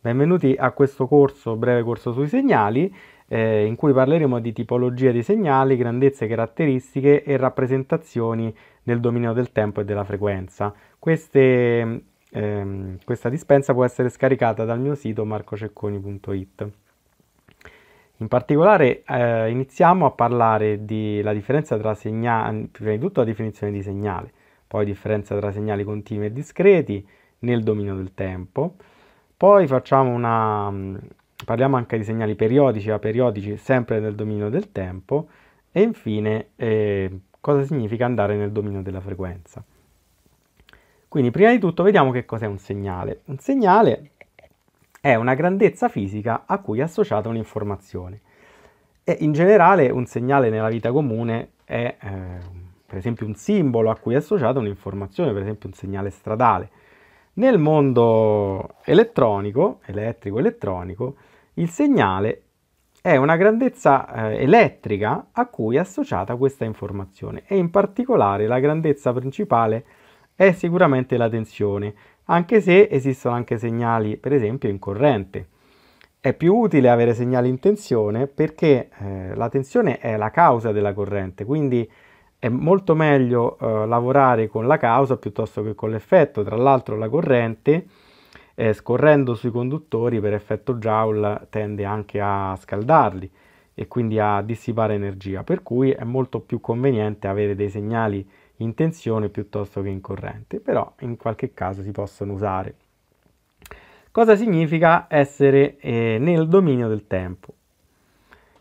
Benvenuti a questo corso, breve corso sui segnali, eh, in cui parleremo di tipologia di segnali, grandezze, caratteristiche e rappresentazioni del dominio del tempo e della frequenza. Queste, ehm, questa dispensa può essere scaricata dal mio sito marcocecconi.it. In particolare eh, iniziamo a parlare della differenza tra segnali, prima di tutto la definizione di segnale, poi differenza tra segnali continui e discreti nel dominio del tempo, poi facciamo una, mm, parliamo anche di segnali periodici, aperiodici, sempre nel dominio del tempo. E infine, eh, cosa significa andare nel dominio della frequenza? Quindi, prima di tutto, vediamo che cos'è un segnale. Un segnale è una grandezza fisica a cui è associata un'informazione. E in generale, un segnale nella vita comune è, eh, per esempio, un simbolo a cui è associata un'informazione, per esempio, un segnale stradale. Nel mondo elettronico, elettrico-elettronico, il segnale è una grandezza eh, elettrica a cui è associata questa informazione e in particolare la grandezza principale è sicuramente la tensione, anche se esistono anche segnali per esempio in corrente. È più utile avere segnali in tensione perché eh, la tensione è la causa della corrente, quindi è molto meglio eh, lavorare con la causa piuttosto che con l'effetto. Tra l'altro la corrente eh, scorrendo sui conduttori per effetto Joule tende anche a scaldarli e quindi a dissipare energia, per cui è molto più conveniente avere dei segnali in tensione piuttosto che in corrente, però in qualche caso si possono usare. Cosa significa essere eh, nel dominio del tempo?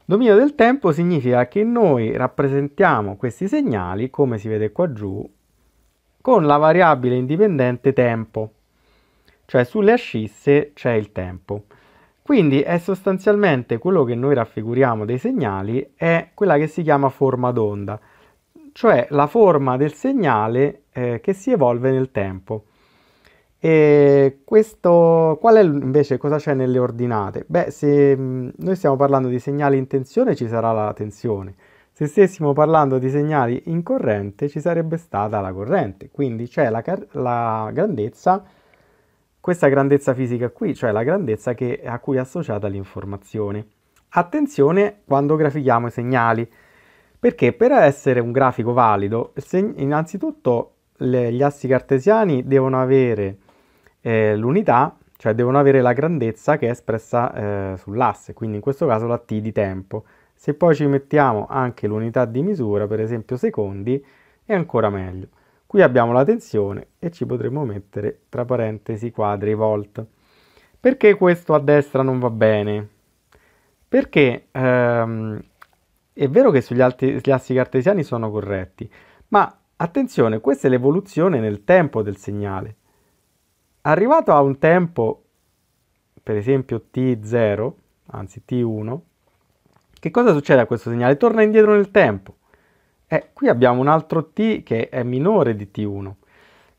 Dominio del tempo significa che noi rappresentiamo questi segnali, come si vede qua giù, con la variabile indipendente tempo, cioè sulle ascisse c'è il tempo. Quindi è sostanzialmente quello che noi raffiguriamo dei segnali è quella che si chiama forma d'onda, cioè la forma del segnale eh, che si evolve nel tempo. E questo, qual è invece, cosa c'è nelle ordinate? Beh, se noi stiamo parlando di segnali in tensione ci sarà la tensione, se stessimo parlando di segnali in corrente ci sarebbe stata la corrente, quindi c'è la, la grandezza, questa grandezza fisica qui, cioè la grandezza che, a cui è associata l'informazione. Attenzione quando grafichiamo i segnali, perché per essere un grafico valido, innanzitutto le, gli assi cartesiani devono avere eh, l'unità, cioè devono avere la grandezza che è espressa eh, sull'asse, quindi in questo caso la t di tempo. Se poi ci mettiamo anche l'unità di misura, per esempio secondi, è ancora meglio. Qui abbiamo la tensione e ci potremmo mettere tra parentesi quadri volt. Perché questo a destra non va bene? Perché ehm, è vero che sugli altri assi cartesiani sono corretti, ma attenzione, questa è l'evoluzione nel tempo del segnale. Arrivato a un tempo, per esempio T0, anzi T1, che cosa succede a questo segnale? Torna indietro nel tempo. Eh, qui abbiamo un altro T che è minore di T1.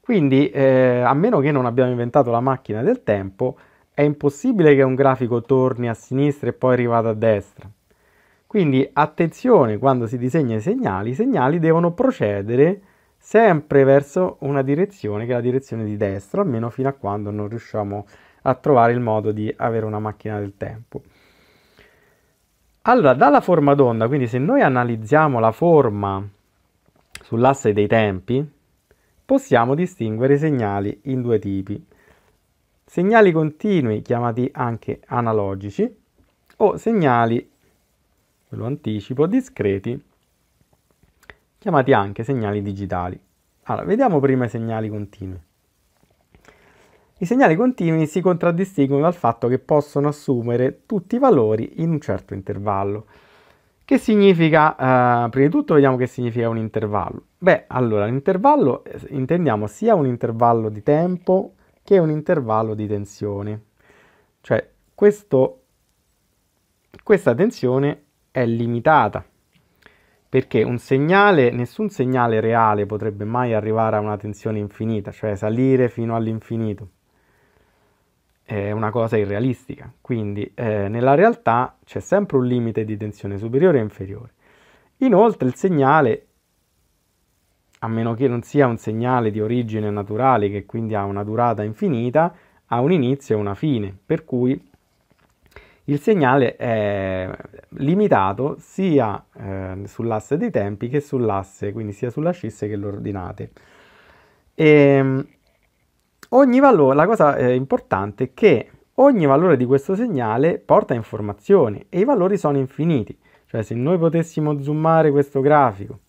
Quindi, eh, a meno che non abbiamo inventato la macchina del tempo, è impossibile che un grafico torni a sinistra e poi arrivato a destra. Quindi attenzione quando si disegna i segnali, i segnali devono procedere sempre verso una direzione che è la direzione di destra, almeno fino a quando non riusciamo a trovare il modo di avere una macchina del tempo. Allora, dalla forma d'onda, quindi se noi analizziamo la forma sull'asse dei tempi, possiamo distinguere i segnali in due tipi. Segnali continui, chiamati anche analogici, o segnali, ve lo anticipo, discreti, chiamati anche segnali digitali. Allora, vediamo prima i segnali continui. I segnali continui si contraddistinguono dal fatto che possono assumere tutti i valori in un certo intervallo. Che significa, eh, prima di tutto vediamo che significa un intervallo. Beh, allora, l'intervallo eh, intendiamo sia un intervallo di tempo che un intervallo di tensione. Cioè, questo, questa tensione è limitata perché un segnale, nessun segnale reale potrebbe mai arrivare a una tensione infinita, cioè salire fino all'infinito. È una cosa irrealistica, quindi eh, nella realtà c'è sempre un limite di tensione superiore e inferiore. Inoltre il segnale, a meno che non sia un segnale di origine naturale che quindi ha una durata infinita, ha un inizio e una fine, per cui il segnale è limitato sia eh, sull'asse dei tempi che sull'asse, quindi sia sull'ascisse che l'ordinate. E, ehm, ogni valore, la cosa eh, importante è che ogni valore di questo segnale porta informazioni e i valori sono infiniti. Cioè se noi potessimo zoomare questo grafico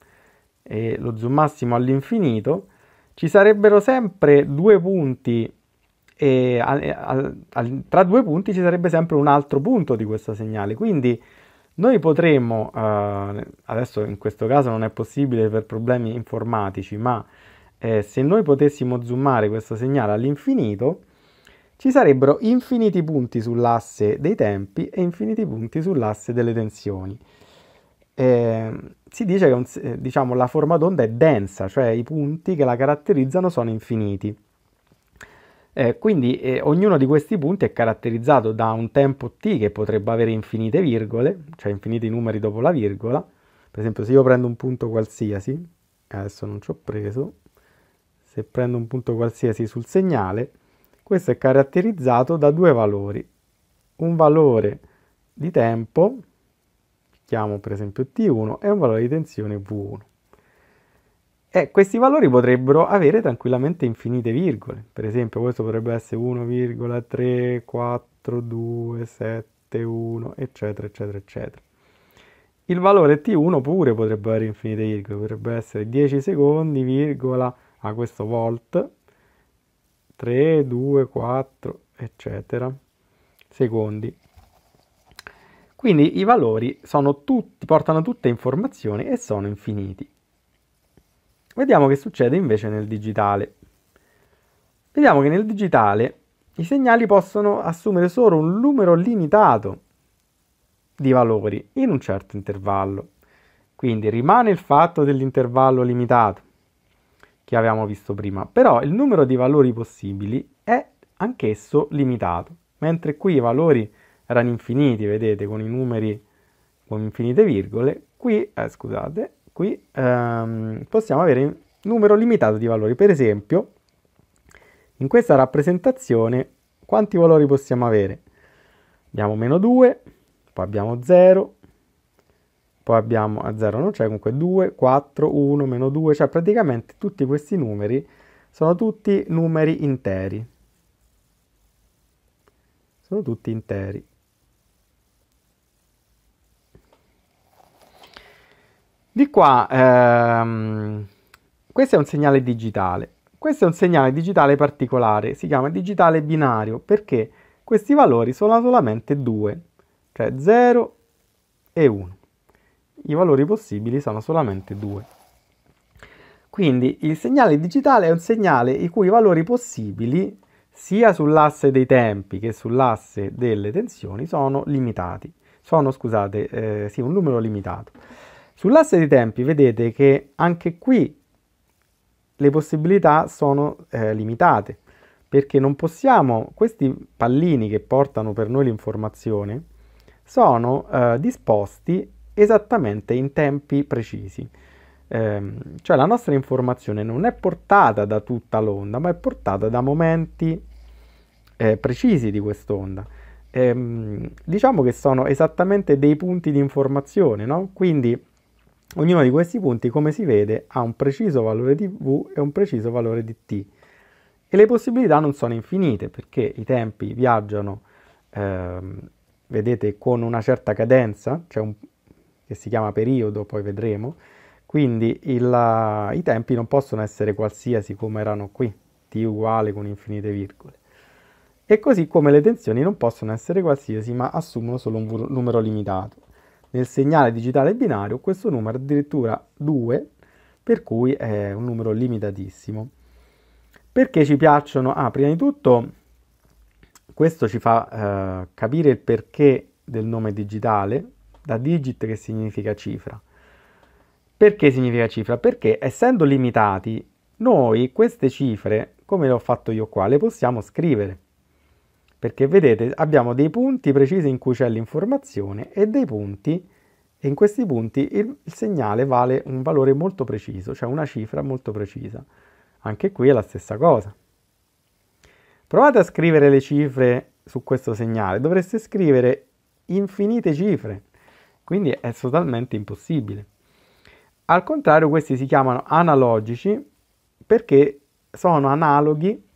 e lo zoomassimo all'infinito, ci sarebbero sempre due punti e al, al, al, tra due punti ci sarebbe sempre un altro punto di questo segnale. Quindi noi potremmo, eh, adesso in questo caso non è possibile per problemi informatici, ma eh, se noi potessimo zoomare questo segnale all'infinito, ci sarebbero infiniti punti sull'asse dei tempi e infiniti punti sull'asse delle tensioni. Eh, si dice che un, diciamo, la forma d'onda è densa, cioè i punti che la caratterizzano sono infiniti. Eh, quindi eh, ognuno di questi punti è caratterizzato da un tempo t che potrebbe avere infinite virgole, cioè infiniti numeri dopo la virgola. Per esempio se io prendo un punto qualsiasi, adesso non ci ho preso, se prendo un punto qualsiasi sul segnale, questo è caratterizzato da due valori. Un valore di tempo, chiamo per esempio T1, e un valore di tensione V1. Eh, questi valori potrebbero avere tranquillamente infinite virgole, per esempio questo potrebbe essere 1,3427,1 eccetera eccetera eccetera. Il valore T1 pure potrebbe avere infinite virgole, potrebbe essere 10 secondi, virgola, a questo volt, 3, 2, 4, eccetera, secondi. Quindi i valori tutti, portano tutte informazioni e sono infiniti. Vediamo che succede invece nel digitale. Vediamo che nel digitale i segnali possono assumere solo un numero limitato di valori in un certo intervallo. Quindi rimane il fatto dell'intervallo limitato che avevamo visto prima, però il numero di valori possibili è anch'esso limitato, mentre qui i valori erano infiniti, vedete, con i numeri con infinite virgole, qui, eh, scusate, qui ehm, possiamo avere un numero limitato di valori. Per esempio, in questa rappresentazione quanti valori possiamo avere? Abbiamo meno 2, poi abbiamo 0, poi abbiamo a ah, 0 non c'è, comunque 2, 4, 1, meno 2, cioè praticamente tutti questi numeri sono tutti numeri interi. Sono tutti interi. Di qua, ehm, questo è un segnale digitale. Questo è un segnale digitale particolare, si chiama digitale binario, perché questi valori sono solamente due, cioè 0 e 1. I valori possibili sono solamente due. Quindi il segnale digitale è un segnale i cui valori possibili sia sull'asse dei tempi che sull'asse delle tensioni sono limitati, sono scusate, eh, sì, un numero limitato. Sull'asse dei tempi vedete che anche qui le possibilità sono eh, limitate perché non possiamo, questi pallini che portano per noi l'informazione sono eh, disposti esattamente in tempi precisi. Eh, cioè la nostra informazione non è portata da tutta l'onda, ma è portata da momenti eh, precisi di quest'onda. Eh, diciamo che sono esattamente dei punti di informazione, no? Quindi Ognuno di questi punti, come si vede, ha un preciso valore di V e un preciso valore di T. E le possibilità non sono infinite, perché i tempi viaggiano, ehm, vedete, con una certa cadenza, cioè un, che si chiama periodo, poi vedremo, quindi il, i tempi non possono essere qualsiasi come erano qui, t uguale con infinite virgole. E così come le tensioni non possono essere qualsiasi, ma assumono solo un numero limitato nel segnale digitale binario questo numero addirittura 2, per cui è un numero limitatissimo. Perché ci piacciono? Ah, prima di tutto questo ci fa eh, capire il perché del nome digitale, da digit che significa cifra. Perché significa cifra? Perché essendo limitati, noi queste cifre, come le ho fatto io qua, le possiamo scrivere perché vedete abbiamo dei punti precisi in cui c'è l'informazione e dei punti e in questi punti il, il, segnale vale un valore molto preciso, cioè una cifra molto precisa. Anche qui è la stessa cosa. Provate a scrivere le cifre su questo segnale, dovreste scrivere infinite cifre, quindi è totalmente impossibile. Al contrario questi si chiamano analogici perché sono analoghi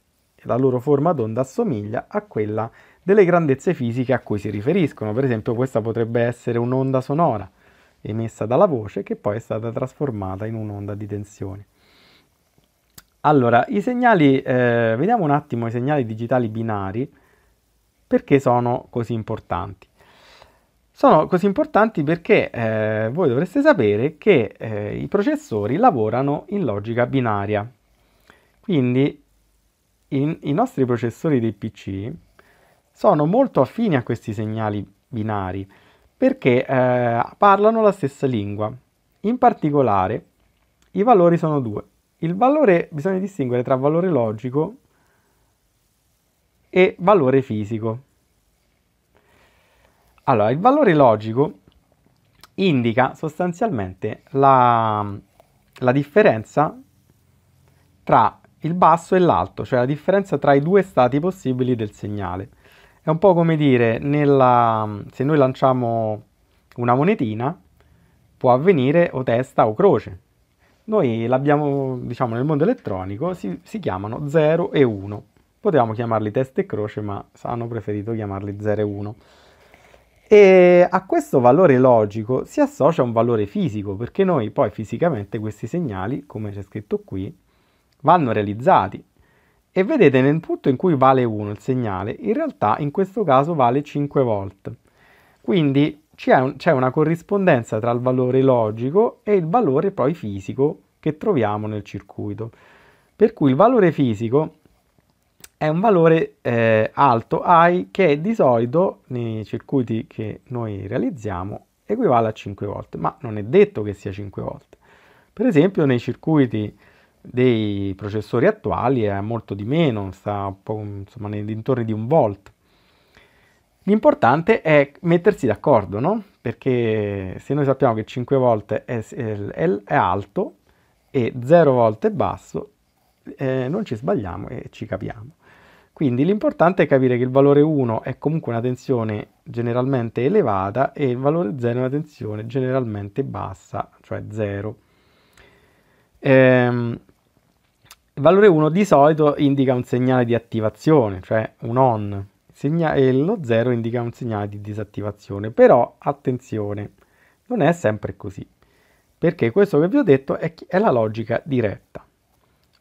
la loro forma d'onda assomiglia a quella delle grandezze fisiche a cui si riferiscono. Per esempio questa potrebbe essere un'onda sonora emessa dalla voce che poi è stata trasformata in un'onda di tensione. Allora, i segnali, eh, vediamo un attimo i segnali digitali binari, perché sono così importanti? Sono così importanti perché eh, voi dovreste sapere che eh, i processori lavorano in logica binaria, quindi in, i nostri processori dei PC sono molto affini a questi segnali binari perché eh, parlano la stessa lingua. In particolare i valori sono due. Il valore bisogna distinguere tra valore logico e valore fisico. Allora, il valore logico indica sostanzialmente la, la differenza tra il basso e l'alto, cioè la differenza tra i due stati possibili del segnale. È un po' come dire, nella, se noi lanciamo una monetina, può avvenire o testa o croce. Noi l'abbiamo, diciamo, nel mondo elettronico si, si chiamano 0 e 1. Potevamo chiamarli testa e croce, ma hanno preferito chiamarli 0 e 1. E a questo valore logico si associa un valore fisico, perché noi poi fisicamente questi segnali, come c'è scritto qui, vanno realizzati e vedete nel punto in cui vale 1 il segnale, in realtà in questo caso vale 5 volt. Quindi c'è, un, c'è una corrispondenza tra il valore logico e il valore poi fisico che troviamo nel circuito. Per cui il valore fisico è un valore eh, alto I che di solito nei circuiti che noi realizziamo equivale a 5 volt, ma non è detto che sia 5 volt. Per esempio nei circuiti dei processori attuali è molto di meno, sta insomma, nei dintorni di un volt. L'importante è mettersi d'accordo, no? Perché se noi sappiamo che 5 volt è, è alto e 0 volt è basso, eh, non ci sbagliamo e ci capiamo. Quindi l'importante è capire che il valore 1 è comunque una tensione generalmente elevata e il valore 0 è una tensione generalmente bassa, cioè 0. Ehm, il valore 1 di solito indica un segnale di attivazione, cioè un on, Segna- e lo 0 indica un segnale di disattivazione. Però attenzione, non è sempre così, perché questo che vi ho detto è, chi- è la logica diretta,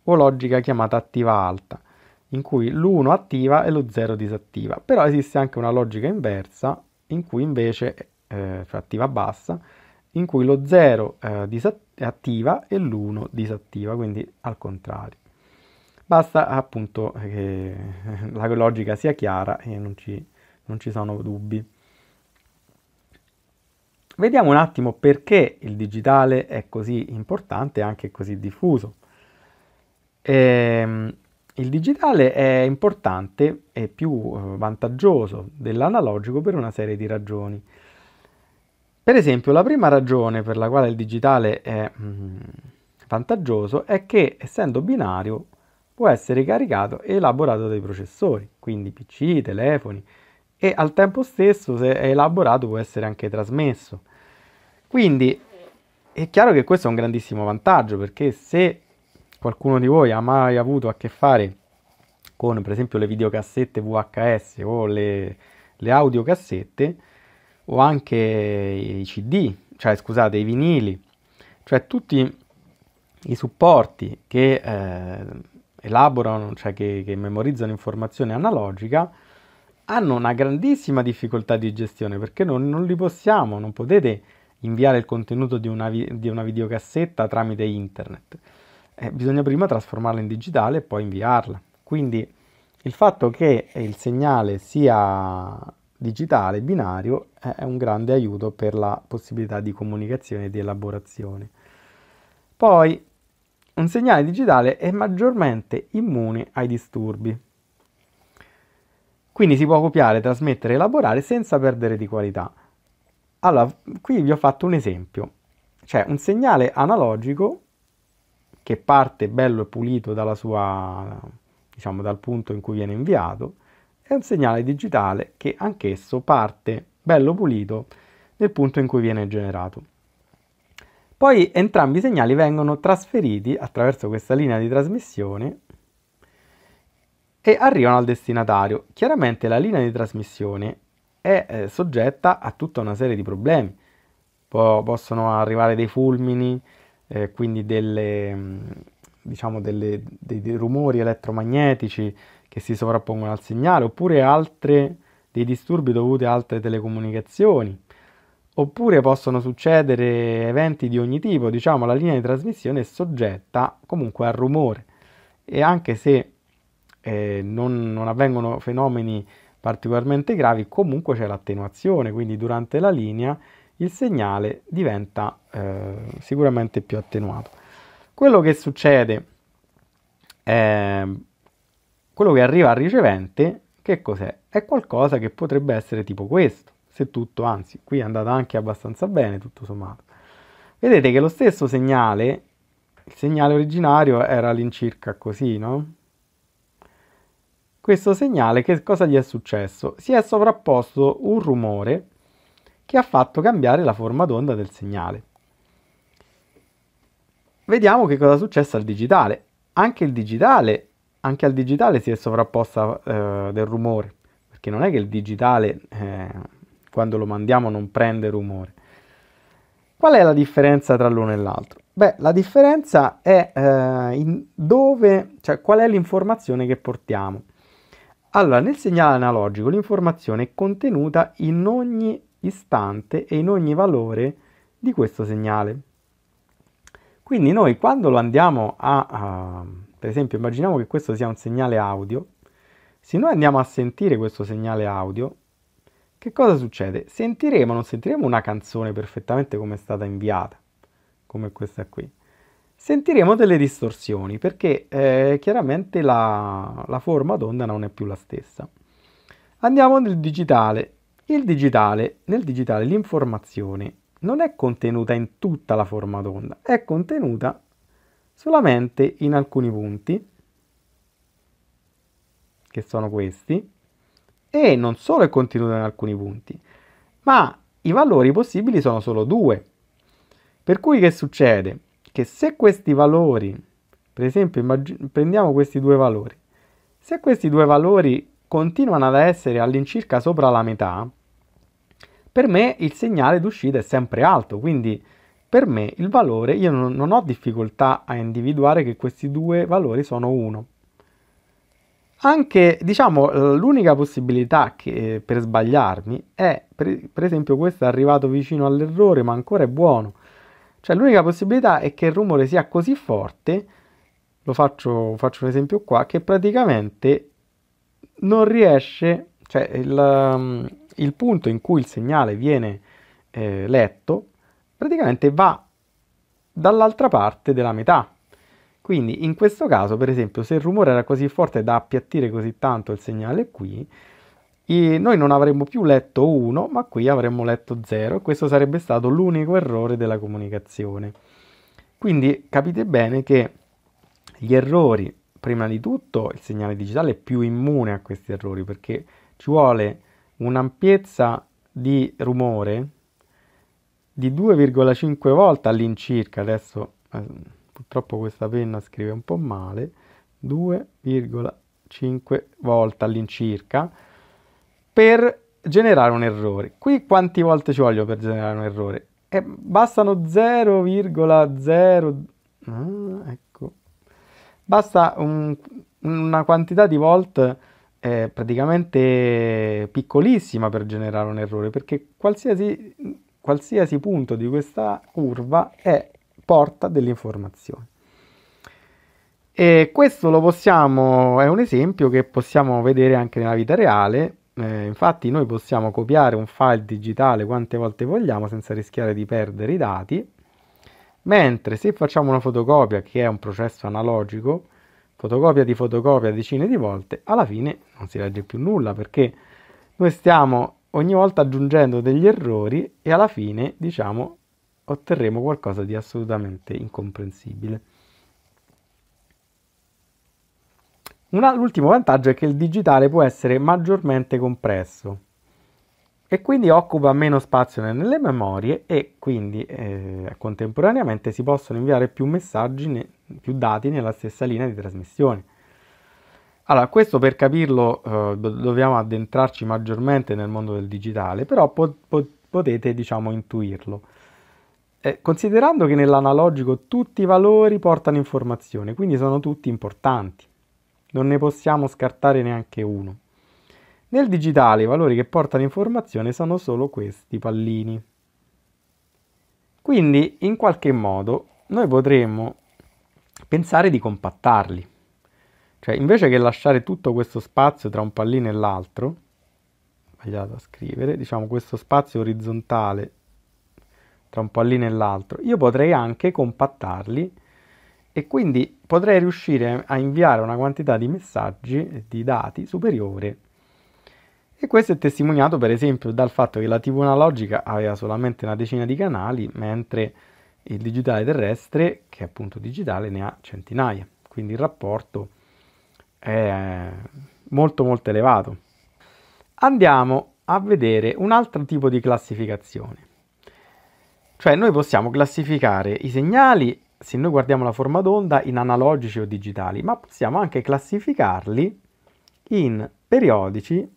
o logica chiamata attiva alta, in cui l'1 attiva e lo 0 disattiva. Però esiste anche una logica inversa, in cui invece, eh, cioè attiva bassa, in cui lo 0 eh, disattiva e l'1 disattiva, quindi al contrario. Basta appunto che la logica sia chiara e non ci, non ci sono dubbi. Vediamo un attimo perché il digitale è così importante e anche così diffuso. Ehm, il digitale è importante e più eh, vantaggioso dell'analogico per una serie di ragioni. Per esempio, la prima ragione per la quale il digitale è mh, mm, vantaggioso è che essendo binario può essere caricato e elaborato dai processori, quindi PC, telefoni, e al tempo stesso, se è elaborato, può essere anche trasmesso. Quindi è chiaro che questo è un grandissimo vantaggio perché se qualcuno di voi ha mai avuto a che fare con per esempio le videocassette VHS o le, le audiocassette o anche i CD, cioè scusate, i vinili, cioè tutti i supporti che eh, elaborano, cioè che, che memorizzano informazione analogica, hanno una grandissima difficoltà di gestione perché non, non li possiamo, non potete inviare il contenuto di una, di una videocassetta tramite internet. Eh, bisogna prima trasformarla in digitale e poi inviarla. Quindi il fatto che il segnale sia digitale, binario, è un grande aiuto per la possibilità di comunicazione e di elaborazione. Poi un segnale digitale è maggiormente immune ai disturbi. Quindi si può copiare, trasmettere, e elaborare senza perdere di qualità. Allora, qui vi ho fatto un esempio. Cioè un segnale analogico che parte bello e pulito dalla sua, diciamo, dal punto in cui viene inviato, è un segnale digitale che anch'esso parte bello pulito nel punto in cui viene generato. Poi entrambi i segnali vengono trasferiti attraverso questa linea di trasmissione e arrivano al destinatario. Chiaramente la linea di trasmissione è eh, soggetta a tutta una serie di problemi. Po- possono arrivare dei fulmini, eh, quindi delle, mm, diciamo delle, dei, dei rumori elettromagnetici che si sovrappongono al segnale, oppure altre, dei disturbi dovuti a altre telecomunicazioni oppure possono succedere eventi di ogni tipo, diciamo la linea di trasmissione è soggetta comunque al rumore e anche se eh, non, non, avvengono fenomeni particolarmente gravi, comunque c'è l'attenuazione, quindi durante la linea il segnale diventa eh, sicuramente più attenuato. Quello che succede è ehm, quello che arriva al ricevente, che cos'è? È qualcosa che potrebbe essere tipo questo se tutto, anzi qui è andata anche abbastanza bene tutto sommato. Vedete che lo stesso segnale, il segnale originario era all'incirca così, no? Questo segnale che cosa gli è successo? Si è sovrapposto un rumore che ha fatto cambiare la forma d'onda del segnale. Vediamo che cosa è successo al digitale. Anche il digitale, anche al digitale si è sovrapposta eh, del rumore, perché non è che il digitale eh, quando lo mandiamo non prende rumore. Qual è la differenza tra l'uno e l'altro? Beh, la differenza è eh, dove, cioè qual è l'informazione che portiamo. Allora, nel segnale analogico l'informazione è contenuta in ogni istante e in ogni valore di questo segnale. Quindi noi quando lo andiamo a, a per esempio, immaginiamo che questo sia un segnale audio, se noi andiamo a sentire questo segnale audio, che cosa succede? Sentiremo, non sentiremo una canzone perfettamente come è stata inviata, come questa qui. Sentiremo delle distorsioni perché eh, chiaramente la, la forma d'onda non è più la stessa. Andiamo nel digitale. Il digitale, nel digitale l'informazione non è contenuta in tutta la forma d'onda, è contenuta solamente in alcuni punti, che sono questi, e non solo è contenuto in alcuni punti, ma i valori possibili sono solo due. Per cui che succede? Che se questi valori, per esempio immag- prendiamo questi due valori, se questi due valori continuano ad essere all'incirca sopra la metà, per me il segnale d'uscita è sempre alto, quindi per me il valore, io non, non ho difficoltà a individuare che questi due valori sono 1. Anche, diciamo, eh, l'unica possibilità che, eh, per sbagliarmi è, per, per esempio, questo è arrivato vicino all'errore, ma ancora è buono. Cioè, l'unica possibilità è che il rumore sia così forte, lo faccio, faccio un esempio qua, che praticamente non riesce, cioè il, mm, il punto in cui il segnale viene eh, letto, praticamente va dall'altra parte della metà. Quindi in questo caso, per esempio, se il rumore era così forte da appiattire così tanto il segnale qui, noi non avremmo più letto 1, ma qui avremmo letto 0 e questo sarebbe stato l'unico errore della comunicazione. Quindi capite bene che gli errori, prima di tutto il segnale digitale è più immune a questi errori perché ci vuole un'ampiezza di rumore di 2,5 volte all'incirca, adesso ehm, purtroppo questa penna scrive un po' male, 2,5 volte all'incirca per generare un errore. Qui quanti volte ci voglio per generare un errore? Eh, bastano 0,0... Ah, ecco. Basta un, una quantità di volt eh, praticamente piccolissima per generare un errore, perché qualsiasi, qualsiasi punto di questa curva è porta delle informazioni. E questo lo possiamo, è un esempio che possiamo vedere anche nella vita reale. Eh, infatti noi possiamo copiare un file digitale quante volte vogliamo senza rischiare di perdere i dati, mentre se facciamo una fotocopia, che è un processo analogico, fotocopia di fotocopia decine di volte, alla fine non si legge più nulla perché noi stiamo ogni volta aggiungendo degli errori e alla fine diciamo otterremo qualcosa di assolutamente incomprensibile. Una, l'ultimo vantaggio è che il digitale può essere maggiormente compresso e quindi occupa meno spazio nelle memorie e quindi eh, contemporaneamente si possono inviare più messaggi, ne, più dati nella stessa linea di trasmissione. Allora, questo per capirlo eh, dobbiamo addentrarci maggiormente nel mondo del digitale, però po- po- potete diciamo intuirlo. Eh, considerando che nell'analogico tutti i valori portano informazione, quindi sono tutti importanti, non ne possiamo scartare neanche uno. Nel digitale i valori che portano informazione sono solo questi pallini. Quindi in qualche modo noi potremmo pensare di compattarli, cioè invece che lasciare tutto questo spazio tra un pallino e l'altro, sbagliato a scrivere, diciamo questo spazio orizzontale tra un po' lì nell'altro, io potrei anche compattarli e quindi potrei riuscire a inviare una quantità di messaggi, e di dati superiore. E questo è testimoniato per esempio dal fatto che la TV analogica aveva solamente una decina di canali, mentre il digitale terrestre, che è appunto digitale, ne ha centinaia. Quindi il rapporto è molto molto elevato. Andiamo a vedere un altro tipo di classificazione. Cioè noi possiamo classificare i segnali, se noi guardiamo la forma d'onda, in analogici o digitali, ma possiamo anche classificarli in periodici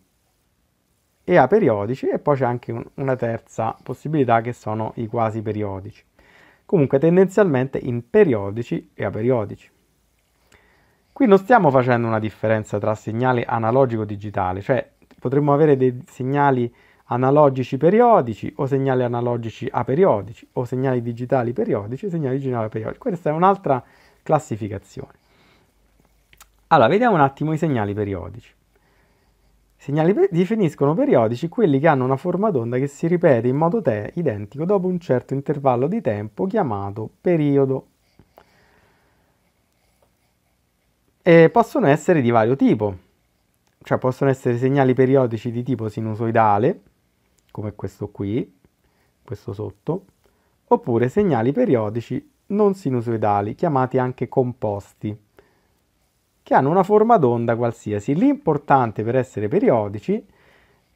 e aperiodici e poi c'è anche un, una terza possibilità che sono i quasi periodici. Comunque tendenzialmente in periodici e aperiodici. Qui non stiamo facendo una differenza tra segnale analogico e digitale, cioè potremmo avere dei segnali analogici periodici o segnali analogici aperiodici o segnali digitali periodici o segnali digitali aperiodici. Questa è un'altra classificazione. Allora, vediamo un attimo i segnali periodici. I segnali per definiscono periodici quelli che hanno una forma d'onda che si ripete in modo identico dopo un certo intervallo di tempo chiamato periodo. E possono essere di vario tipo, cioè possono essere segnali periodici di tipo sinusoidale, come questo qui, questo sotto, oppure segnali periodici non sinusoidali, chiamati anche composti, che hanno una forma d'onda qualsiasi. L'importante per essere periodici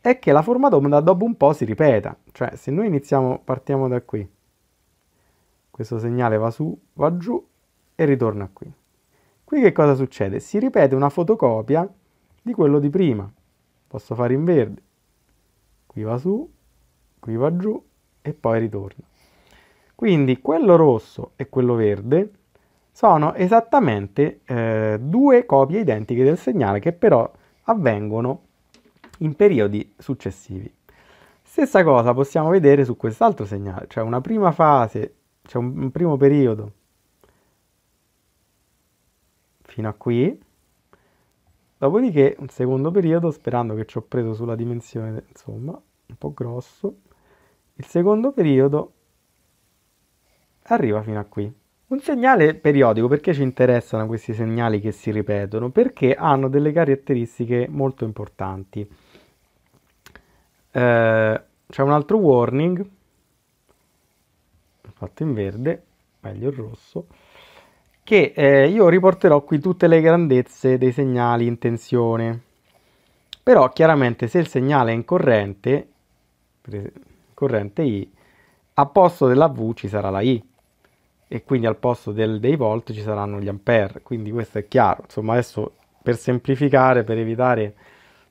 è che la forma d'onda dopo un po' si ripeta, cioè se noi iniziamo, partiamo da qui, questo segnale va su, va giù e ritorna qui. Qui che cosa succede? Si ripete una fotocopia di quello di prima, posso fare in verde, qui va su, qui va giù e poi ritorna. Quindi quello rosso e quello verde sono esattamente eh, due copie identiche del segnale che però avvengono in periodi successivi. Stessa cosa possiamo vedere su quest'altro segnale, cioè una prima fase, cioè un, un primo periodo fino a qui, Dopodiché un secondo periodo, sperando che ci ho preso sulla dimensione, insomma, un po' grosso, il secondo periodo arriva fino a qui. Un segnale periodico, perché ci interessano questi segnali che si ripetono? Perché hanno delle caratteristiche molto importanti. Eh, c'è un altro warning, fatto in verde, meglio il rosso, che eh, io riporterò qui tutte le grandezze dei segnali in tensione. Però chiaramente se il segnale è in corrente, corrente I, a posto della V ci sarà la I e quindi al posto del, dei volt ci saranno gli ampere, quindi questo è chiaro. Insomma, adesso per semplificare, per evitare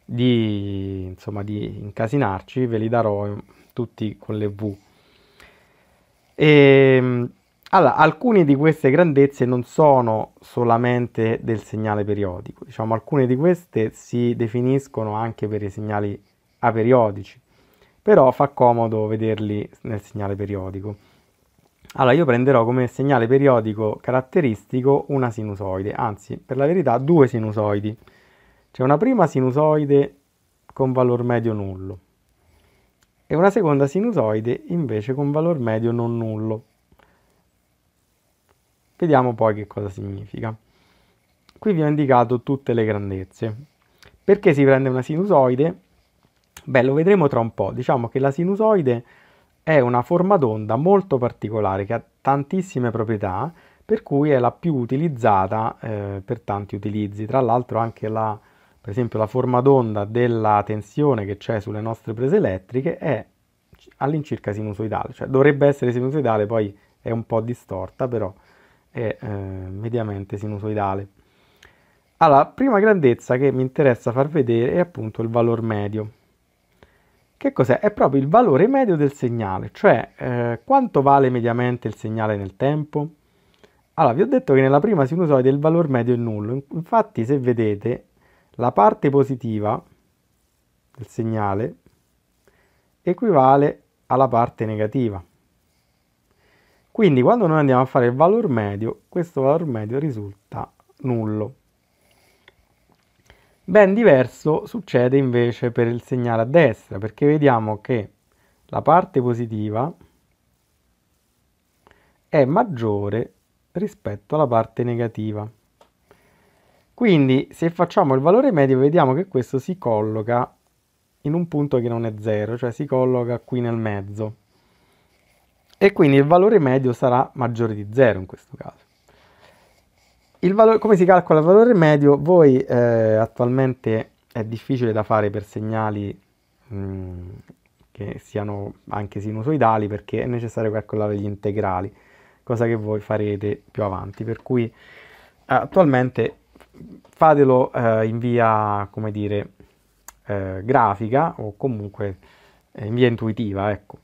di, insomma, di incasinarci, ve li darò ehm, tutti con le V. E, ehm, allora, alcune di queste grandezze non sono solamente del segnale periodico, diciamo alcune di queste si definiscono anche per i segnali aperiodici, però fa comodo vederli nel segnale periodico. Allora, io prenderò come segnale periodico caratteristico una sinusoide, anzi, per la verità, due sinusoidi. C'è una prima sinusoide con valore medio nullo e una seconda sinusoide invece con valore medio non nullo. Vediamo poi che cosa significa. Qui vi ho indicato tutte le grandezze. Perché si prende una sinusoide? Beh, lo vedremo tra un po'. Diciamo che la sinusoide è una forma d'onda molto particolare che ha tantissime proprietà, per cui è la più utilizzata eh, per tanti utilizzi. Tra l'altro anche la, per esempio la forma d'onda della tensione che c'è sulle nostre prese elettriche è all'incirca sinusoidale, cioè dovrebbe essere sinusoidale, poi è un po' distorta, però è eh, mediamente sinusoidale. Allora, la prima grandezza che mi interessa far vedere è appunto il valore medio. Che cos'è? È proprio il valore medio del segnale, cioè eh, quanto vale mediamente il segnale nel tempo? Allora, vi ho detto che nella prima sinusoide il valore medio è nullo, infatti se vedete la parte positiva del segnale equivale alla parte negativa. Quindi quando noi andiamo a fare il valore medio, questo valore medio risulta nullo. Ben diverso succede invece per il segnale a destra, perché vediamo che la parte positiva è maggiore rispetto alla parte negativa. Quindi se facciamo il valore medio vediamo che questo si colloca in un punto che non è 0, cioè si colloca qui nel mezzo e quindi il valore medio sarà maggiore di 0 in questo caso. Valore, come si calcola il valore medio? Voi eh, attualmente è difficile da fare per segnali mh, mm, che siano anche sinusoidali perché è necessario calcolare gli integrali, cosa che voi farete più avanti, per cui eh, attualmente fatelo eh, in via, come dire, eh, grafica o comunque eh, in via intuitiva, ecco.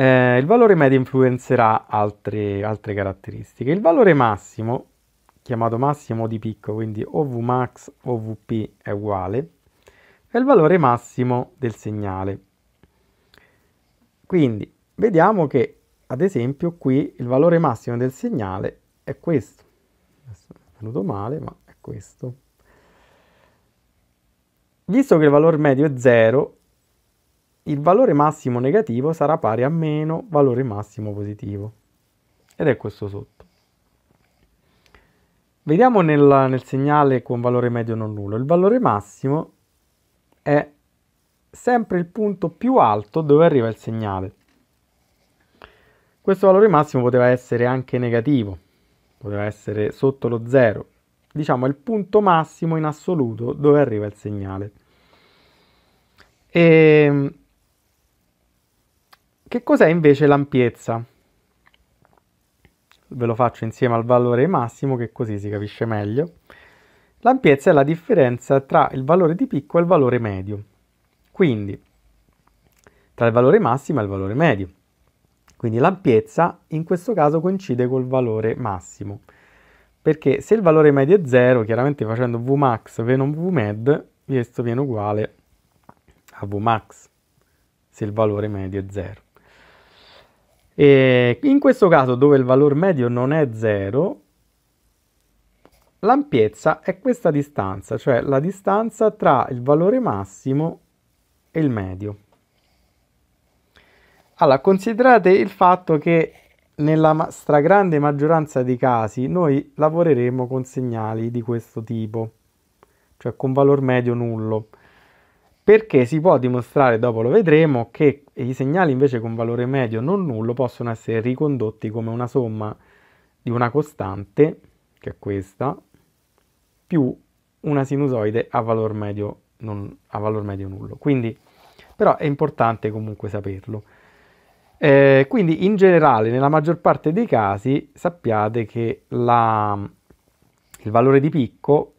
Eh, il valore medio influenzerà altre, altre caratteristiche. Il valore massimo, chiamato massimo di picco, quindi OV max OVP è uguale, è il valore massimo del segnale. Quindi vediamo che ad esempio qui il valore massimo del segnale è questo. Adesso è venuto male, ma è questo. Visto che il valore medio è 0, il valore massimo negativo sarà pari a meno valore massimo positivo. Ed è questo sotto. Vediamo nel, nel segnale con valore medio non nullo. Il valore massimo è sempre il punto più alto dove arriva il segnale. Questo valore massimo poteva essere anche negativo, poteva essere sotto lo zero, diciamo il punto massimo in assoluto dove arriva il segnale. E ehm, che cos'è invece l'ampiezza? Ve lo faccio insieme al valore massimo che così si capisce meglio. L'ampiezza è la differenza tra il valore di picco e il valore medio. Quindi, tra il valore massimo e il valore medio. Quindi l'ampiezza in questo caso coincide col valore massimo, perché se il valore medio è 0, chiaramente facendo Vmax meno Vmed, questo viene uguale a Vmax, se il valore medio è 0. E in questo caso dove il valore medio non è 0, l'ampiezza è questa distanza, cioè la distanza tra il valore massimo e il medio. Allora, considerate il fatto che nella stragrande maggioranza dei casi noi lavoreremo con segnali di questo tipo, cioè con valore medio nullo perché si può dimostrare, dopo lo vedremo, che i segnali invece con valore medio non nullo possono essere ricondotti come una somma di una costante, che è questa, più una sinusoide a valore medio, non, a valor medio nullo. Quindi, però è importante comunque saperlo. Eh, quindi in generale, nella maggior parte dei casi, sappiate che la, il valore di picco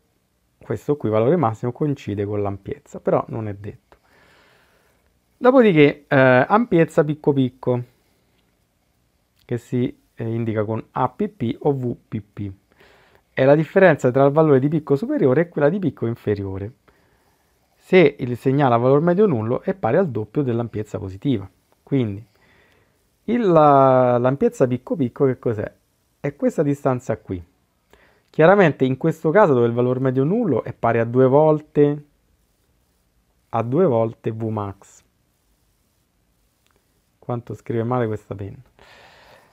questo qui valore massimo coincide con l'ampiezza, però non è detto. Dopodiché eh, ampiezza picco picco, che si eh, indica con APP o VPP, è la differenza tra il valore di picco superiore e quella di picco inferiore, se il segnale a valore medio nullo è pari al doppio dell'ampiezza positiva. Quindi l'ampiezza picco picco che cos'è? È questa distanza qui, Chiaramente in questo caso dove il valore medio nullo è pari a due volte a due volte Vmax. Quanto scrive male questa penna.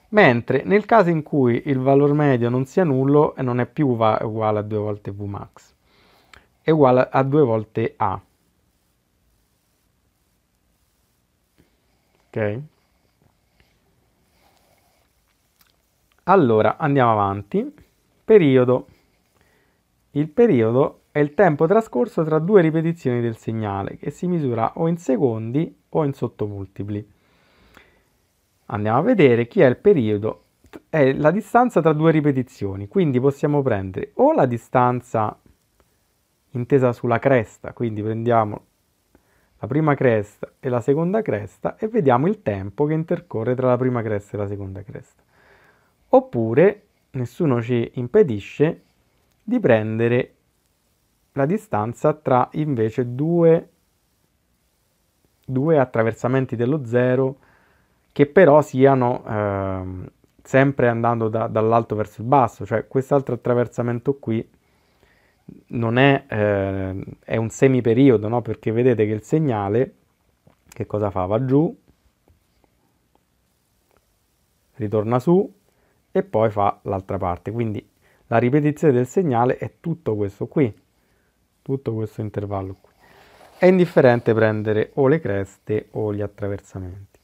Mentre nel caso in cui il valore medio non sia nullo non è più uguale a due volte Vmax, è uguale a due volte A. Ok? Allora andiamo avanti. Periodo. Il periodo è il tempo trascorso tra due ripetizioni del segnale che si misura o in secondi o in sottomultipli. Andiamo a vedere chi è il periodo. È la distanza tra due ripetizioni, quindi possiamo prendere o la distanza intesa sulla cresta, quindi prendiamo la prima cresta e la seconda cresta e vediamo il tempo che intercorre tra la prima cresta e la seconda cresta. Oppure nessuno ci impedisce di prendere la distanza tra invece due, due attraversamenti dello zero che però siano eh, sempre andando da, dall'alto verso il basso, cioè quest'altro attraversamento qui non è, eh, è un semiperiodo, no? perché vedete che il segnale che cosa fa? Va giù, ritorna su, e poi fa l'altra parte. Quindi la ripetizione del segnale è tutto questo qui, tutto questo intervallo qui. È indifferente prendere o le creste o gli attraversamenti.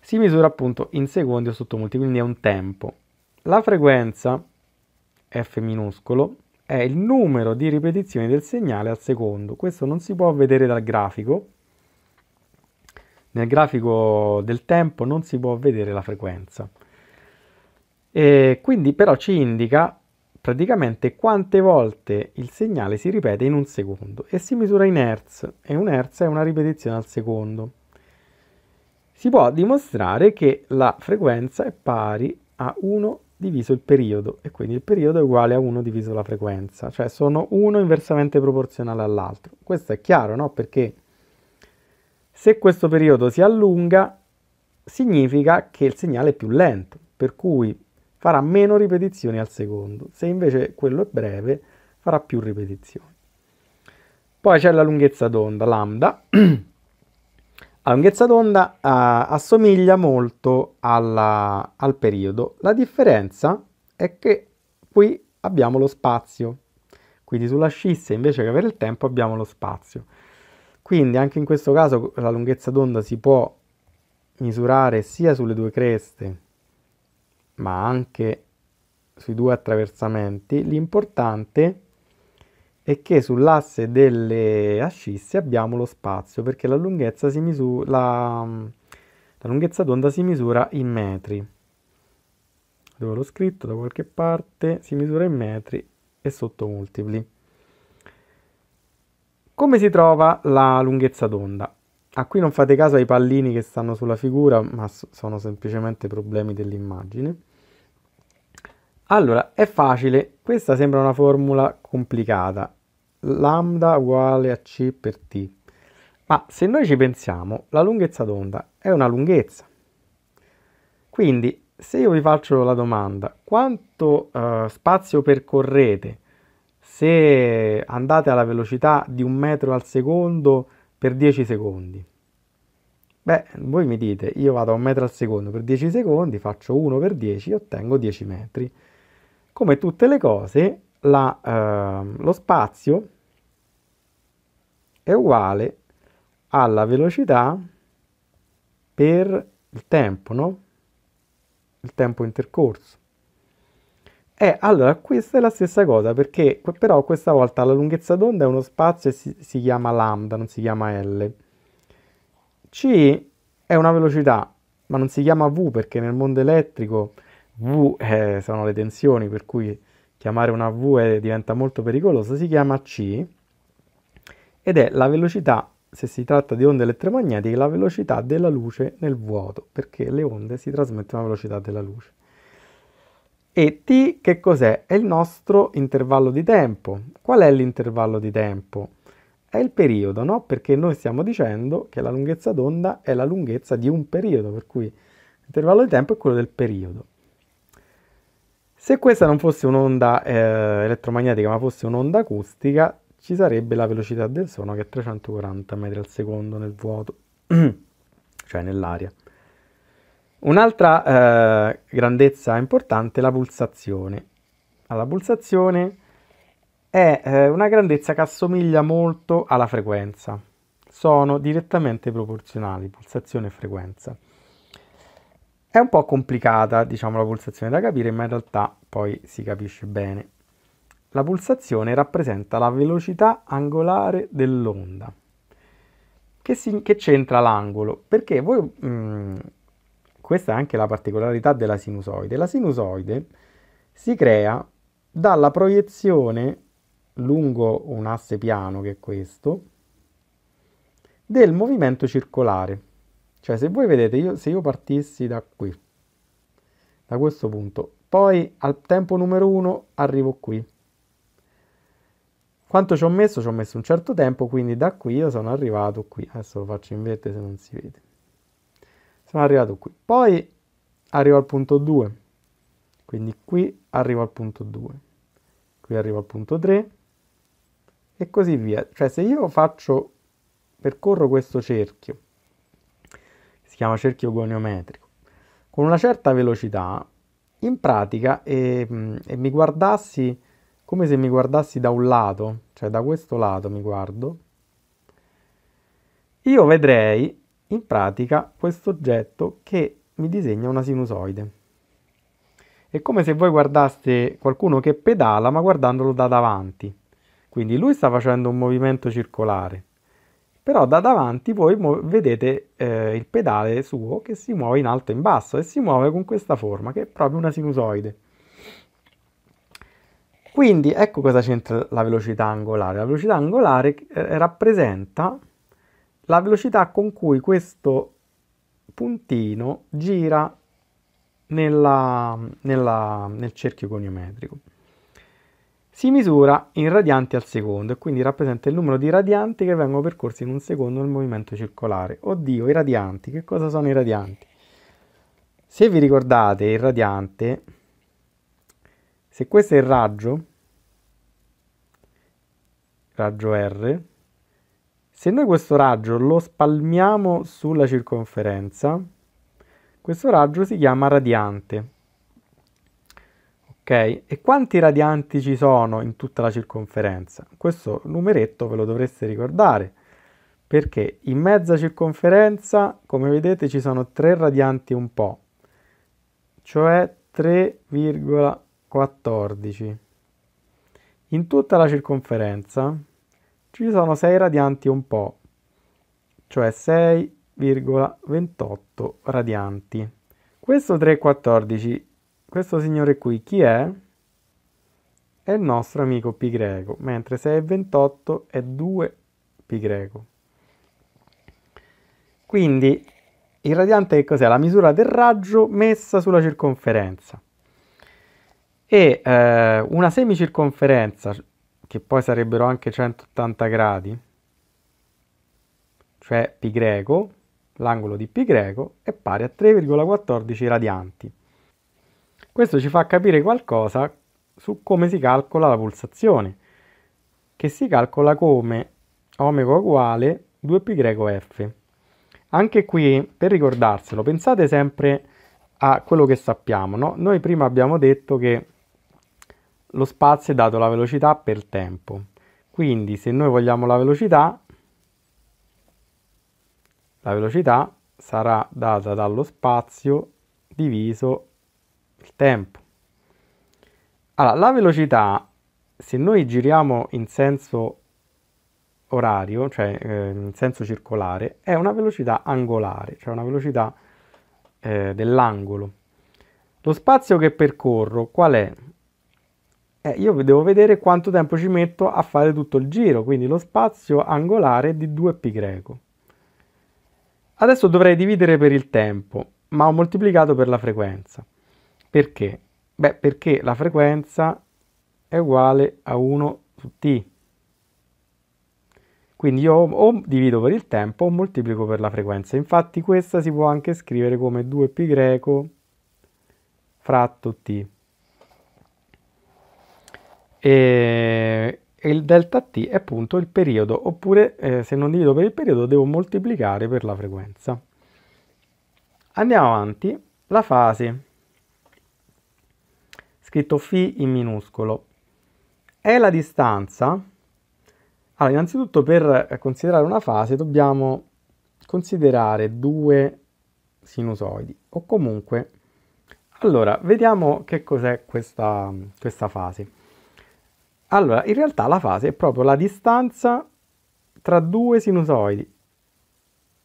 Si misura appunto in secondi o sottomulte, quindi è un tempo. La frequenza F minuscolo è il numero di ripetizioni del segnale al secondo. Questo non si può vedere dal grafico. Nel grafico del tempo non si può vedere la frequenza. E quindi però ci indica praticamente quante volte il segnale si ripete in un secondo e si misura in hertz e un hertz è una ripetizione al secondo. Si può dimostrare che la frequenza è pari a 1 diviso il periodo e quindi il periodo è uguale a 1 diviso la frequenza, cioè sono uno inversamente proporzionale all'altro. Questo è chiaro, no? Perché se questo periodo si allunga significa che il segnale è più lento, per cui farà meno ripetizioni al secondo, se invece quello è breve farà più ripetizioni. Poi c'è la lunghezza d'onda, lambda. La lunghezza d'onda eh, assomiglia molto alla, al periodo, la differenza è che qui abbiamo lo spazio, quindi sulla scissa invece che avere il tempo abbiamo lo spazio. Quindi anche in questo caso la lunghezza d'onda si può misurare sia sulle due creste ma anche sui due attraversamenti, l'importante è che sull'asse delle ascisse abbiamo lo spazio, perché la lunghezza, si misura, la, la lunghezza d'onda si misura in metri. Dove l'ho scritto da qualche parte, si misura in metri e sotto multipli. Come si trova la lunghezza d'onda? A ah, qui non fate caso ai pallini che stanno sulla figura, ma sono semplicemente problemi dell'immagine. Allora, è facile, questa sembra una formula complicata, lambda uguale a c per t, ma se noi ci pensiamo, la lunghezza d'onda è una lunghezza. Quindi, se io vi faccio la domanda, quanto eh, spazio percorrete se andate alla velocità di un metro al secondo per 10 secondi? Beh, voi mi dite, io vado a un metro al secondo per 10 secondi, faccio 1 per 10, ottengo 10 metri come tutte le cose, la, eh, lo spazio è uguale alla velocità per il tempo, no? Il tempo intercorso. E eh, allora questa è la stessa cosa perché però questa volta la lunghezza d'onda è uno spazio e si, si, chiama lambda, non si chiama L. C è una velocità, ma non si chiama V perché nel mondo elettrico V eh, sono le tensioni, per cui chiamare una V è, eh, diventa molto pericoloso, si chiama C ed è la velocità, se si tratta di onde elettromagnetiche, la velocità della luce nel vuoto, perché le onde si trasmettono alla velocità della luce. E T che cos'è? È il nostro intervallo di tempo. Qual è l'intervallo di tempo? È il periodo, no? Perché noi stiamo dicendo che la lunghezza d'onda è la lunghezza di un periodo, per cui l'intervallo di tempo è quello del periodo. Se questa non fosse un'onda eh, elettromagnetica ma fosse un'onda acustica, ci sarebbe la velocità del suono che è 340 metri al secondo nel vuoto, cioè nell'aria. Un'altra eh, grandezza importante è la pulsazione. Alla pulsazione è eh, una grandezza che assomiglia molto alla frequenza. Sono direttamente proporzionali pulsazione e frequenza. È un po' complicata, diciamo, la pulsazione da capire, ma in realtà poi si capisce bene. La pulsazione rappresenta la velocità angolare dell'onda. Che, si, che c'entra l'angolo? Perché voi... Mh, mm, questa è anche la particolarità della sinusoide. La sinusoide si crea dalla proiezione lungo un asse piano, che è questo, del movimento circolare. Cioè se voi vedete, io, se io partissi da qui, da questo punto, poi al tempo numero 1 arrivo qui. Quanto ci ho messo? Ci ho messo un certo tempo, quindi da qui io sono arrivato qui. Adesso lo faccio in verde se non si vede. Sono arrivato qui. Poi arrivo al punto 2. Quindi qui arrivo al punto 2. Qui arrivo al punto 3 e così via. Cioè se io faccio percorro questo cerchio si chiama cerchio goniometrico, con una certa velocità, in pratica, e, e mi guardassi come se mi guardassi da un lato, cioè da questo lato mi guardo, io vedrei in pratica questo oggetto che mi disegna una sinusoide. È come se voi guardaste qualcuno che pedala ma guardandolo da davanti. Quindi lui sta facendo un movimento circolare però da davanti voi vedete eh, il pedale suo che si muove in alto e in basso e si muove con questa forma che è proprio una sinusoide. Quindi ecco cosa c'entra la velocità angolare. La velocità angolare eh, rappresenta la velocità con cui questo puntino gira nella, nella, nel cerchio coniometrico si misura in radianti al secondo e quindi rappresenta il numero di radianti che vengono percorsi in un secondo nel movimento circolare. Oddio, i radianti, che cosa sono i radianti? Se vi ricordate il radiante, se questo è il raggio, raggio R, se noi questo raggio lo spalmiamo sulla circonferenza, questo raggio si chiama radiante. Ok? E quanti radianti ci sono in tutta la circonferenza? Questo numeretto ve lo dovreste ricordare, perché in mezza circonferenza, come vedete, ci sono tre radianti un po', cioè 3,14. In tutta la circonferenza ci sono 6 radianti un po', cioè 6,28 radianti. Questo 3,14 questo signore qui chi è? È il nostro amico pi greco, mentre 6 è 28 è 2 pi greco. Quindi il radiante che cos'è? La misura del raggio messa sulla circonferenza. E eh, una semicirconferenza, che poi sarebbero anche 180 gradi, cioè pi greco, l'angolo di pi greco, è pari a 3,14 radianti. Questo ci fa capire qualcosa su come si calcola la pulsazione, che si calcola come omega uguale 2 π f. Anche qui, per ricordarselo, pensate sempre a quello che sappiamo. No? Noi prima abbiamo detto che lo spazio è dato la velocità per tempo. Quindi se noi vogliamo la velocità, la velocità sarà data dallo spazio diviso il tempo. Allora, la velocità, se noi giriamo in senso orario, cioè eh, in senso circolare, è una velocità angolare, cioè una velocità eh, dell'angolo. Lo spazio che percorro qual è? Eh, io devo vedere quanto tempo ci metto a fare tutto il giro, quindi lo spazio angolare di 2π greco. Adesso dovrei dividere per il tempo, ma ho moltiplicato per la frequenza. Perché? Beh, perché la frequenza è uguale a 1 su t. Quindi io o divido per il tempo o moltiplico per la frequenza. Infatti questa si può anche scrivere come 2π fratto t. E il delta t è appunto il periodo, oppure eh, se non divido per il periodo devo moltiplicare per la frequenza. Andiamo avanti, la fase scritto φ in minuscolo, è la distanza. Allora, innanzitutto per considerare una fase dobbiamo considerare due sinusoidi o comunque... Allora, vediamo che cos'è questa, questa fase. Allora, in realtà la fase è proprio la distanza tra due sinusoidi.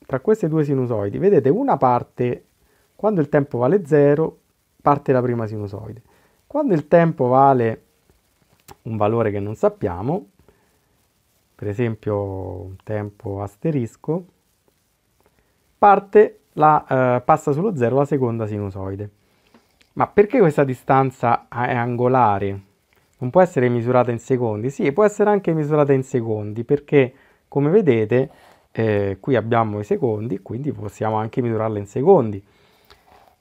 Tra queste due sinusoidi, vedete, una parte, quando il tempo vale 0, parte la prima sinusoide. Quando il tempo vale un valore che non sappiamo, per esempio un tempo asterisco, parte la, eh, passa sullo zero la seconda sinusoide. Ma perché questa distanza è angolare? Non può essere misurata in secondi? Sì, può essere anche misurata in secondi perché come vedete eh, qui abbiamo i secondi, quindi possiamo anche misurarla in secondi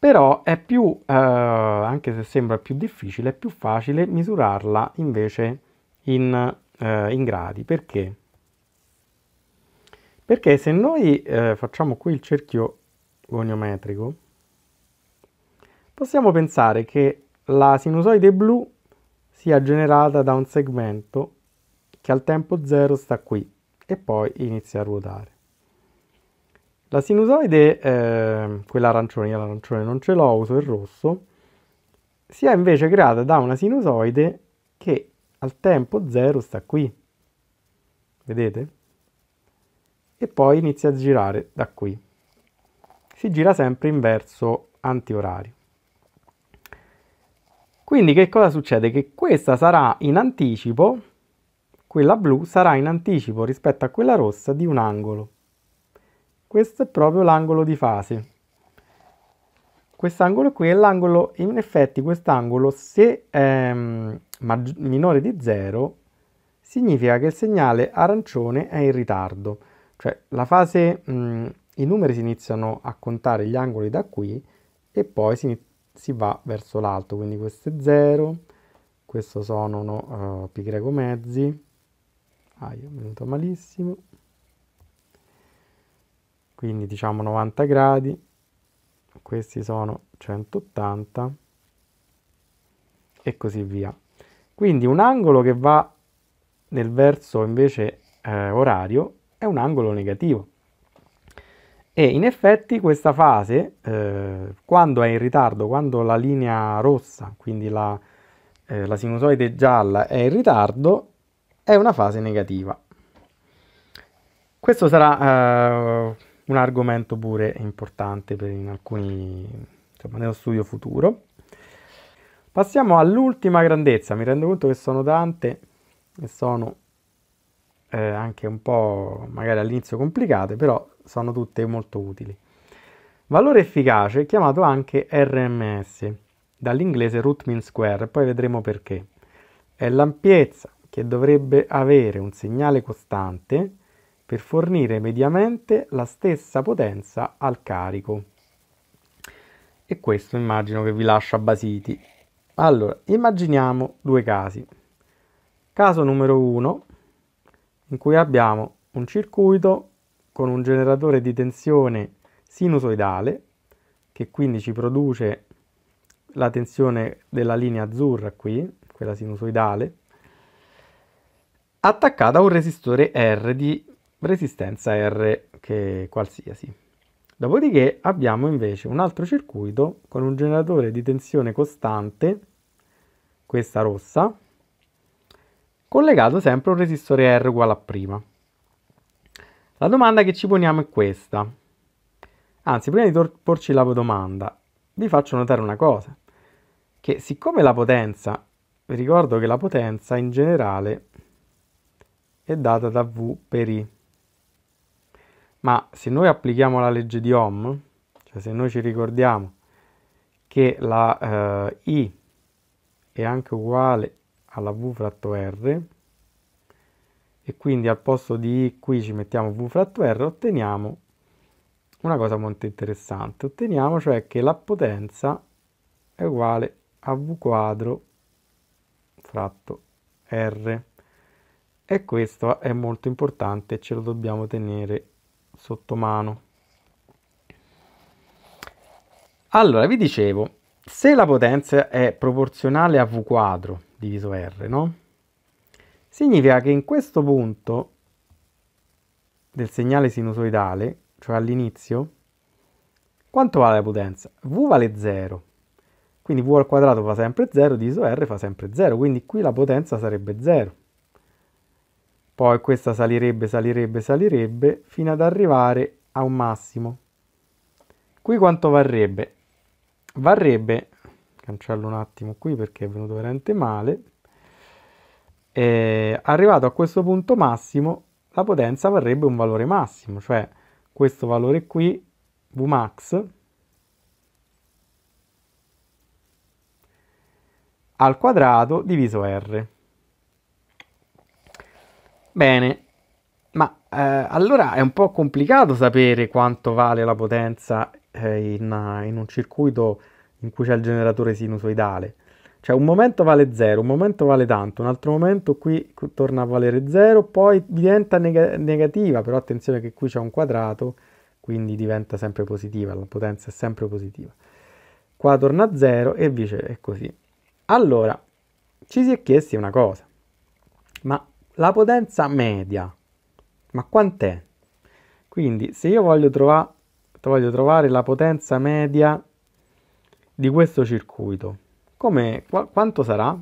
però è più, eh, anche se sembra più difficile, è più facile misurarla invece in, eh, in gradi. Perché? Perché se noi eh, facciamo qui il cerchio goniometrico, possiamo pensare che la sinusoide blu sia generata da un segmento che al tempo 0 sta qui e poi inizia a ruotare. La sinusoide, eh, quella arancione, io l'arancione non ce l'ho, uso il rosso, si è invece creata da una sinusoide che al tempo 0 sta qui, vedete? E poi inizia a girare da qui. Si gira sempre in verso antiorario. Quindi che cosa succede? Che questa sarà in anticipo, quella blu sarà in anticipo rispetto a quella rossa di un angolo questo è proprio l'angolo di fase quest'angolo qui è l'angolo in effetti quest'angolo se è mm, minore di 0 significa che il segnale arancione è in ritardo cioè la fase mh, mm, i numeri si iniziano a contare gli angoli da qui e poi si, si va verso l'alto quindi questo è 0 questo sono no, uh, pi greco mezzi ah io è venuto malissimo quindi diciamo 90 gradi questi sono 180 e così via quindi un angolo che va nel verso invece eh, orario è un angolo negativo e in effetti questa fase eh, quando è in ritardo quando la linea rossa quindi la, eh, la sinusoide gialla è in ritardo è una fase negativa questo sarà eh, un argomento pure importante per in alcuni, insomma, nello studio futuro. Passiamo all'ultima grandezza, mi rendo conto che sono tante e sono eh, anche un po' magari all'inizio complicate, però sono tutte molto utili. Valore efficace chiamato anche RMS, dall'inglese root mean square, poi vedremo perché. È l'ampiezza che dovrebbe avere un segnale costante per fornire mediamente la stessa potenza al carico. E questo immagino che vi lascia basiti. Allora, immaginiamo due casi. Caso numero 1, in cui abbiamo un circuito con un generatore di tensione sinusoidale, che quindi ci produce la tensione della linea azzurra qui, quella sinusoidale, attaccata a un resistore R di resistenza R che qualsiasi. Dopodiché abbiamo invece un altro circuito con un generatore di tensione costante, questa rossa, collegato sempre a un resistore R uguale a prima. La domanda che ci poniamo è questa. Anzi, prima di porci la domanda, vi faccio notare una cosa, che siccome la potenza, vi ricordo che la potenza in generale è data da V per I, ma se noi applichiamo la legge di Ohm, cioè se noi ci ricordiamo che la eh, I è anche uguale alla V fratto R, e quindi al posto di I qui ci mettiamo V fratto R, otteniamo una cosa molto interessante. Otteniamo cioè che la potenza è uguale a V quadro fratto R. E questo è molto importante e ce lo dobbiamo tenere sotto mano. Allora, vi dicevo, se la potenza è proporzionale a V quadro diviso R, no? Significa che in questo punto del segnale sinusoidale, cioè all'inizio, quanto vale la potenza? V vale 0, quindi V al quadrato fa sempre 0, diviso R fa sempre 0, quindi qui la potenza sarebbe 0 poi questa salirebbe, salirebbe, salirebbe, fino ad arrivare a un massimo. Qui quanto varrebbe? Varrebbe, cancello un attimo qui perché è venuto veramente male, eh, arrivato a questo punto massimo la potenza varrebbe un valore massimo, cioè questo valore qui, Vmax, al quadrato diviso R. Bene, ma eh, allora è un po' complicato sapere quanto vale la potenza eh, in, in, un circuito in cui c'è il generatore sinusoidale. Cioè un momento vale 0, un momento vale tanto, un altro momento qui torna a valere 0, poi diventa neg negativa, però attenzione che qui c'è un quadrato, quindi diventa sempre positiva, la potenza è sempre positiva. Qua torna a 0 e vice e così. Allora, ci si è chiesti una cosa, ma la potenza media. Ma quant'è? Quindi se io voglio, trova voglio trovare la potenza media di questo circuito, come, qu quanto sarà?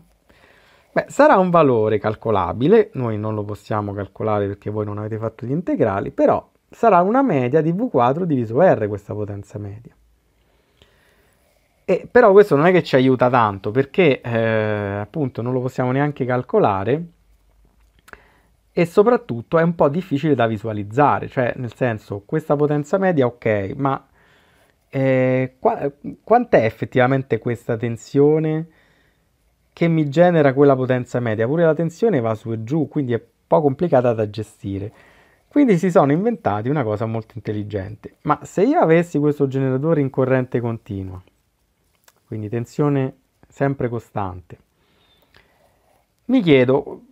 Beh, sarà un valore calcolabile, noi non lo possiamo calcolare perché voi non avete fatto gli integrali, però sarà una media di V4 diviso R questa potenza media. E, però questo non è che ci aiuta tanto perché eh, appunto non lo possiamo neanche calcolare e soprattutto è un po' difficile da visualizzare, cioè nel senso questa potenza media ok, ma eh, qua, quant'è effettivamente questa tensione che mi genera quella potenza media? Pure la tensione va su e giù, quindi è un po' complicata da gestire. Quindi si sono inventati una cosa molto intelligente, ma se io avessi questo generatore in corrente continua, quindi tensione sempre costante, mi chiedo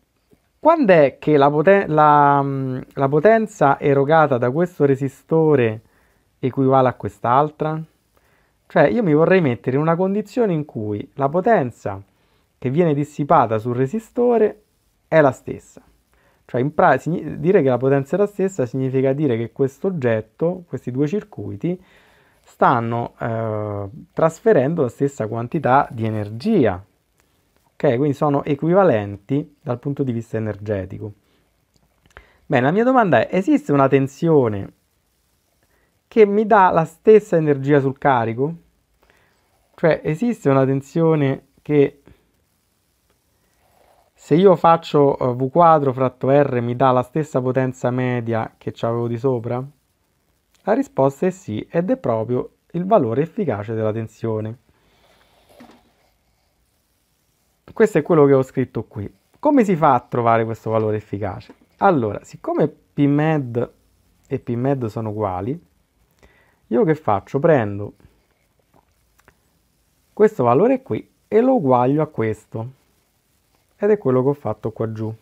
quando è che la, poten- la, mm, la potenza erogata da questo resistore equivale a quest'altra? Cioè io mi vorrei mettere in una condizione in cui la potenza che viene dissipata sul resistore è la stessa. Cioè pra- signi- dire che la potenza è la stessa significa dire che questo oggetto, questi due circuiti, stanno eh, trasferendo la stessa quantità di energia quindi sono equivalenti dal punto di vista energetico. Bene, la mia domanda è, esiste una tensione che mi dà la stessa energia sul carico? Cioè, esiste una tensione che se io faccio eh, V 4 fratto R mi dà la stessa potenza media che avevo di sopra? La risposta è sì ed è proprio il valore efficace della tensione questo è quello che ho scritto qui. Come si fa a trovare questo valore efficace? Allora, siccome PMED e PMED sono uguali, io che faccio? Prendo questo valore qui e lo uguaglio a questo. Ed è quello che ho fatto qua giù.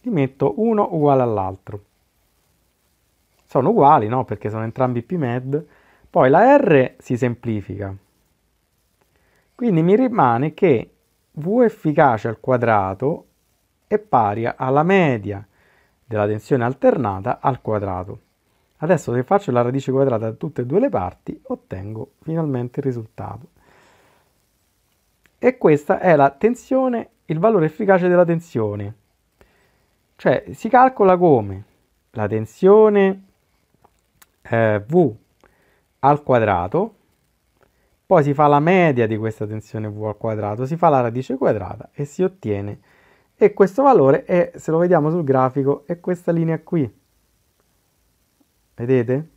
Li metto uno uguale all'altro. Sono uguali, no? Perché sono entrambi PMED. Poi la R si semplifica. Quindi mi rimane che V efficace al quadrato è pari alla media della tensione alternata al quadrato. Adesso se faccio la radice quadrata da tutte e due le parti ottengo finalmente il risultato. E questa è la tensione, il valore efficace della tensione. Cioè si calcola come la tensione eh, V al quadrato poi si fa la media di questa tensione V al quadrato, si fa la radice quadrata e si ottiene. E questo valore è, se lo vediamo sul grafico, è questa linea qui. Vedete?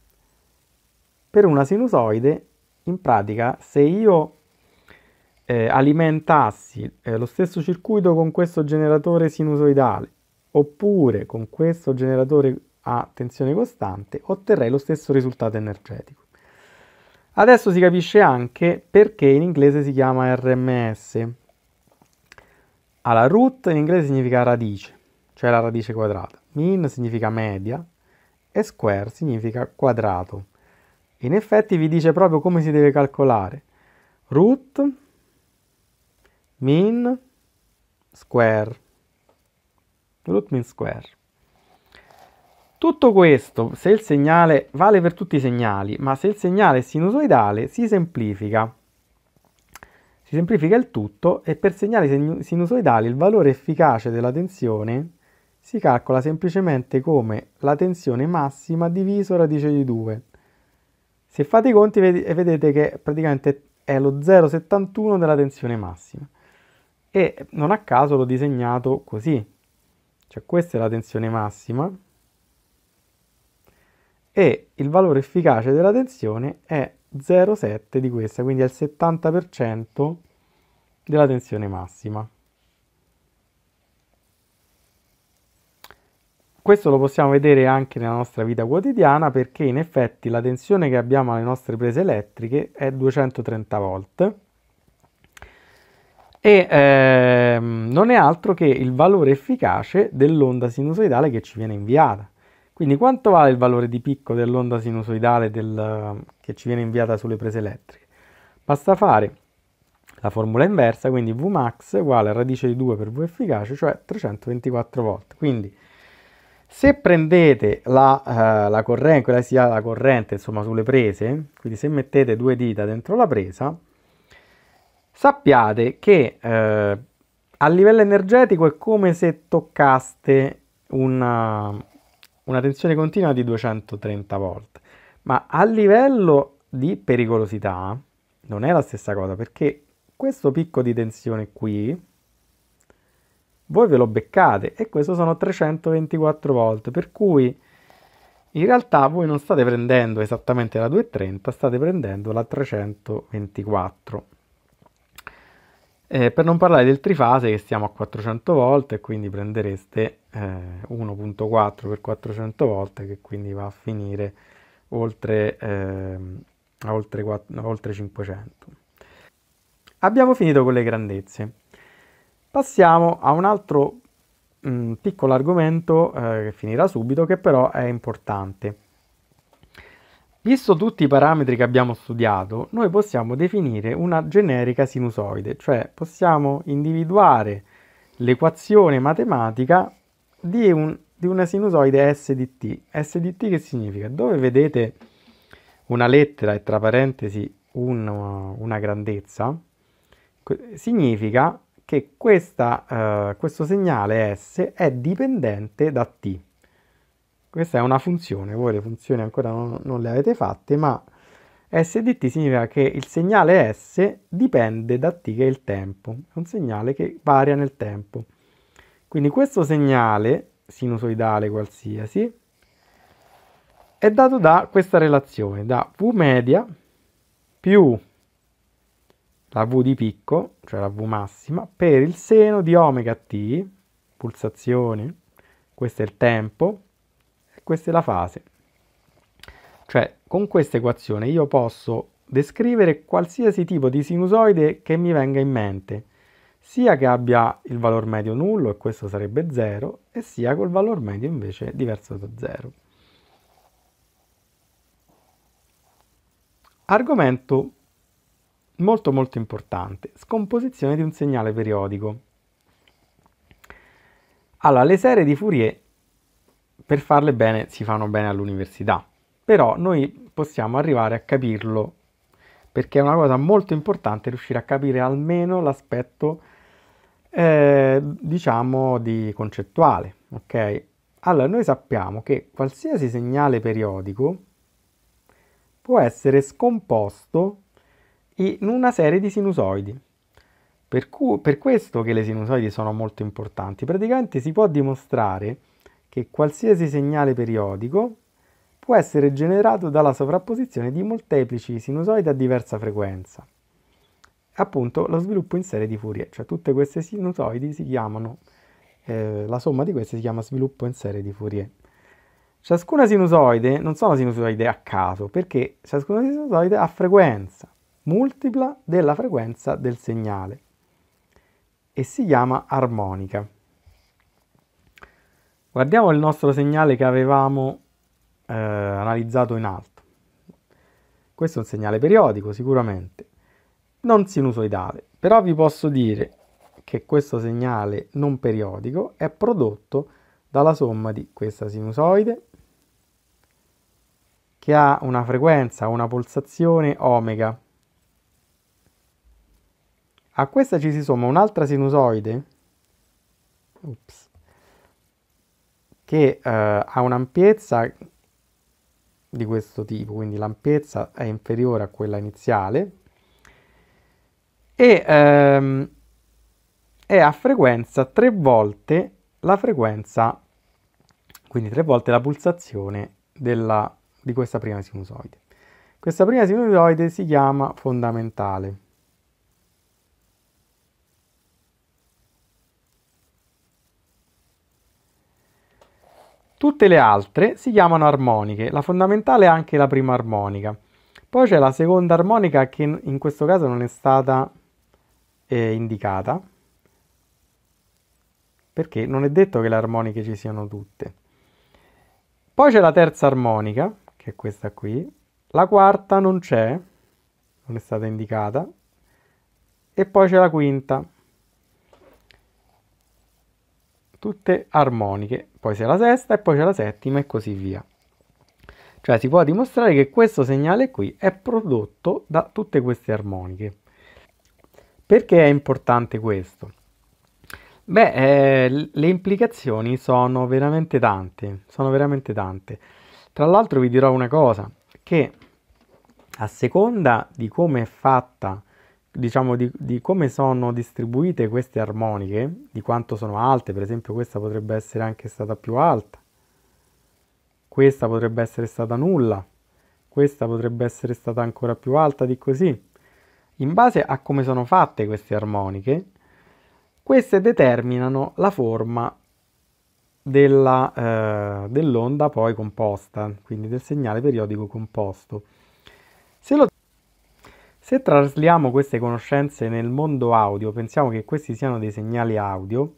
Per una sinusoide, in pratica, se io eh, alimentassi eh, lo stesso circuito con questo generatore sinusoidale oppure con questo generatore a tensione costante, otterrei lo stesso risultato energetico. Adesso si capisce anche perché in inglese si chiama RMS. Allora, root in inglese significa radice, cioè la radice quadrata. Min significa media e square significa quadrato. In effetti vi dice proprio come si deve calcolare. Root, min, square. Root min square. Tutto questo, se il segnale vale per tutti i segnali, ma se il segnale è sinusoidale si semplifica. Si semplifica il tutto e per segnali sinusoidali il valore efficace della tensione si calcola semplicemente come la tensione massima diviso radice di 2. Se fate i conti vedete che praticamente è lo 0,71 della tensione massima e non a caso l'ho disegnato così. Cioè questa è la tensione massima e il valore efficace della tensione è 0,7 di questa, quindi è il 70% della tensione massima. Questo lo possiamo vedere anche nella nostra vita quotidiana perché in effetti la tensione che abbiamo alle nostre prese elettriche è 230 volt e ehm, non è altro che il valore efficace dell'onda sinusoidale che ci viene inviata. Quindi quanto vale il valore di picco dell'onda sinusoidale del, che ci viene inviata sulle prese elettriche? Basta fare la formula inversa, quindi Vmax uguale a radice di 2 per V efficace, cioè 324 volt. Quindi se prendete la, uh, la corrente, quella sia la corrente insomma sulle prese, quindi se mettete due dita dentro la presa, sappiate che uh, a livello energetico è come se toccaste una, una tensione continua di 230 volt. Ma a livello di pericolosità non è la stessa cosa perché questo picco di tensione qui voi ve lo beccate e questo sono 324 volt per cui in realtà voi non state prendendo esattamente la 230 state prendendo la 324 eh, per non parlare del trifase che stiamo a 400 volt e quindi prendereste eh, 1.4 per 400 volt che quindi va a finire oltre, eh, a oltre, 4, oltre 500. Abbiamo finito con le grandezze. Passiamo a un altro mh, mm, piccolo argomento eh, che finirà subito che però è importante. Visto tutti i parametri che abbiamo studiato, noi possiamo definire una generica sinusoide, cioè possiamo individuare l'equazione matematica di, un, di una sinusoide S di t. S di t che significa? Dove vedete una lettera e tra parentesi un, una grandezza, significa che questa, eh, questo segnale S è dipendente da t. Questa è una funzione, voi le funzioni ancora non, non le avete fatte, ma SDT significa che il segnale S dipende da T che è il tempo, è un segnale che varia nel tempo. Quindi questo segnale sinusoidale qualsiasi è dato da questa relazione, da V media più la V di picco, cioè la V massima, per il seno di omega t, pulsazione, questo è il tempo, questa è la fase. Cioè, con questa equazione io posso descrivere qualsiasi tipo di sinusoide che mi venga in mente, sia che abbia il valore medio nullo, e questo sarebbe 0, e sia col valore medio invece diverso da 0. Argomento molto molto importante, scomposizione di un segnale periodico. Allora, le serie di Fourier per farle bene si fanno bene all'università, però noi possiamo arrivare a capirlo perché è una cosa molto importante riuscire a capire almeno l'aspetto eh, diciamo di concettuale, ok? Allora noi sappiamo che qualsiasi segnale periodico può essere scomposto in una serie di sinusoidi. Per, cu- per questo che le sinusoidi sono molto importanti, praticamente si può dimostrare che qualsiasi segnale periodico può essere generato dalla sovrapposizione di molteplici sinusoidi a diversa frequenza. Appunto lo sviluppo in serie di Fourier, cioè tutte queste sinusoidi si chiamano, eh, la somma di queste si chiama sviluppo in serie di Fourier. Ciascuna sinusoide non sono sinusoide a caso, perché ciascuna sinusoide ha frequenza multipla della frequenza del segnale e si chiama armonica. Guardiamo il nostro segnale che avevamo eh, analizzato in alto. Questo è un segnale periodico sicuramente, non sinusoidale, però vi posso dire che questo segnale non periodico è prodotto dalla somma di questa sinusoide che ha una frequenza, una pulsazione omega. A questa ci si somma un'altra sinusoide, ups, che eh, ha un'ampiezza di questo tipo, quindi l'ampiezza è inferiore a quella iniziale e ehm, è a frequenza tre volte la frequenza, quindi tre volte la pulsazione della, di questa prima sinusoide. Questa prima sinusoide si chiama fondamentale. Tutte le altre si chiamano armoniche, la fondamentale è anche la prima armonica. Poi c'è la seconda armonica che in questo caso non è stata eh, indicata, perché non è detto che le armoniche ci siano tutte. Poi c'è la terza armonica, che è questa qui, la quarta non c'è, non è stata indicata, e poi c'è la quinta. Tutte armoniche, poi c'è la sesta e poi c'è la settima e così via. Cioè si può dimostrare che questo segnale qui è prodotto da tutte queste armoniche. Perché è importante questo? Beh, eh, le implicazioni sono veramente tante, sono veramente tante. Tra l'altro vi dirò una cosa, che a seconda di come è fatta diciamo di, di, come sono distribuite queste armoniche, di quanto sono alte, per esempio questa potrebbe essere anche stata più alta, questa potrebbe essere stata nulla, questa potrebbe essere stata ancora più alta di così. In base a come sono fatte queste armoniche, queste determinano la forma eh, dell'onda eh, dell poi composta, quindi del segnale periodico composto. Se trasliamo queste conoscenze nel mondo audio, pensiamo che questi siano dei segnali audio,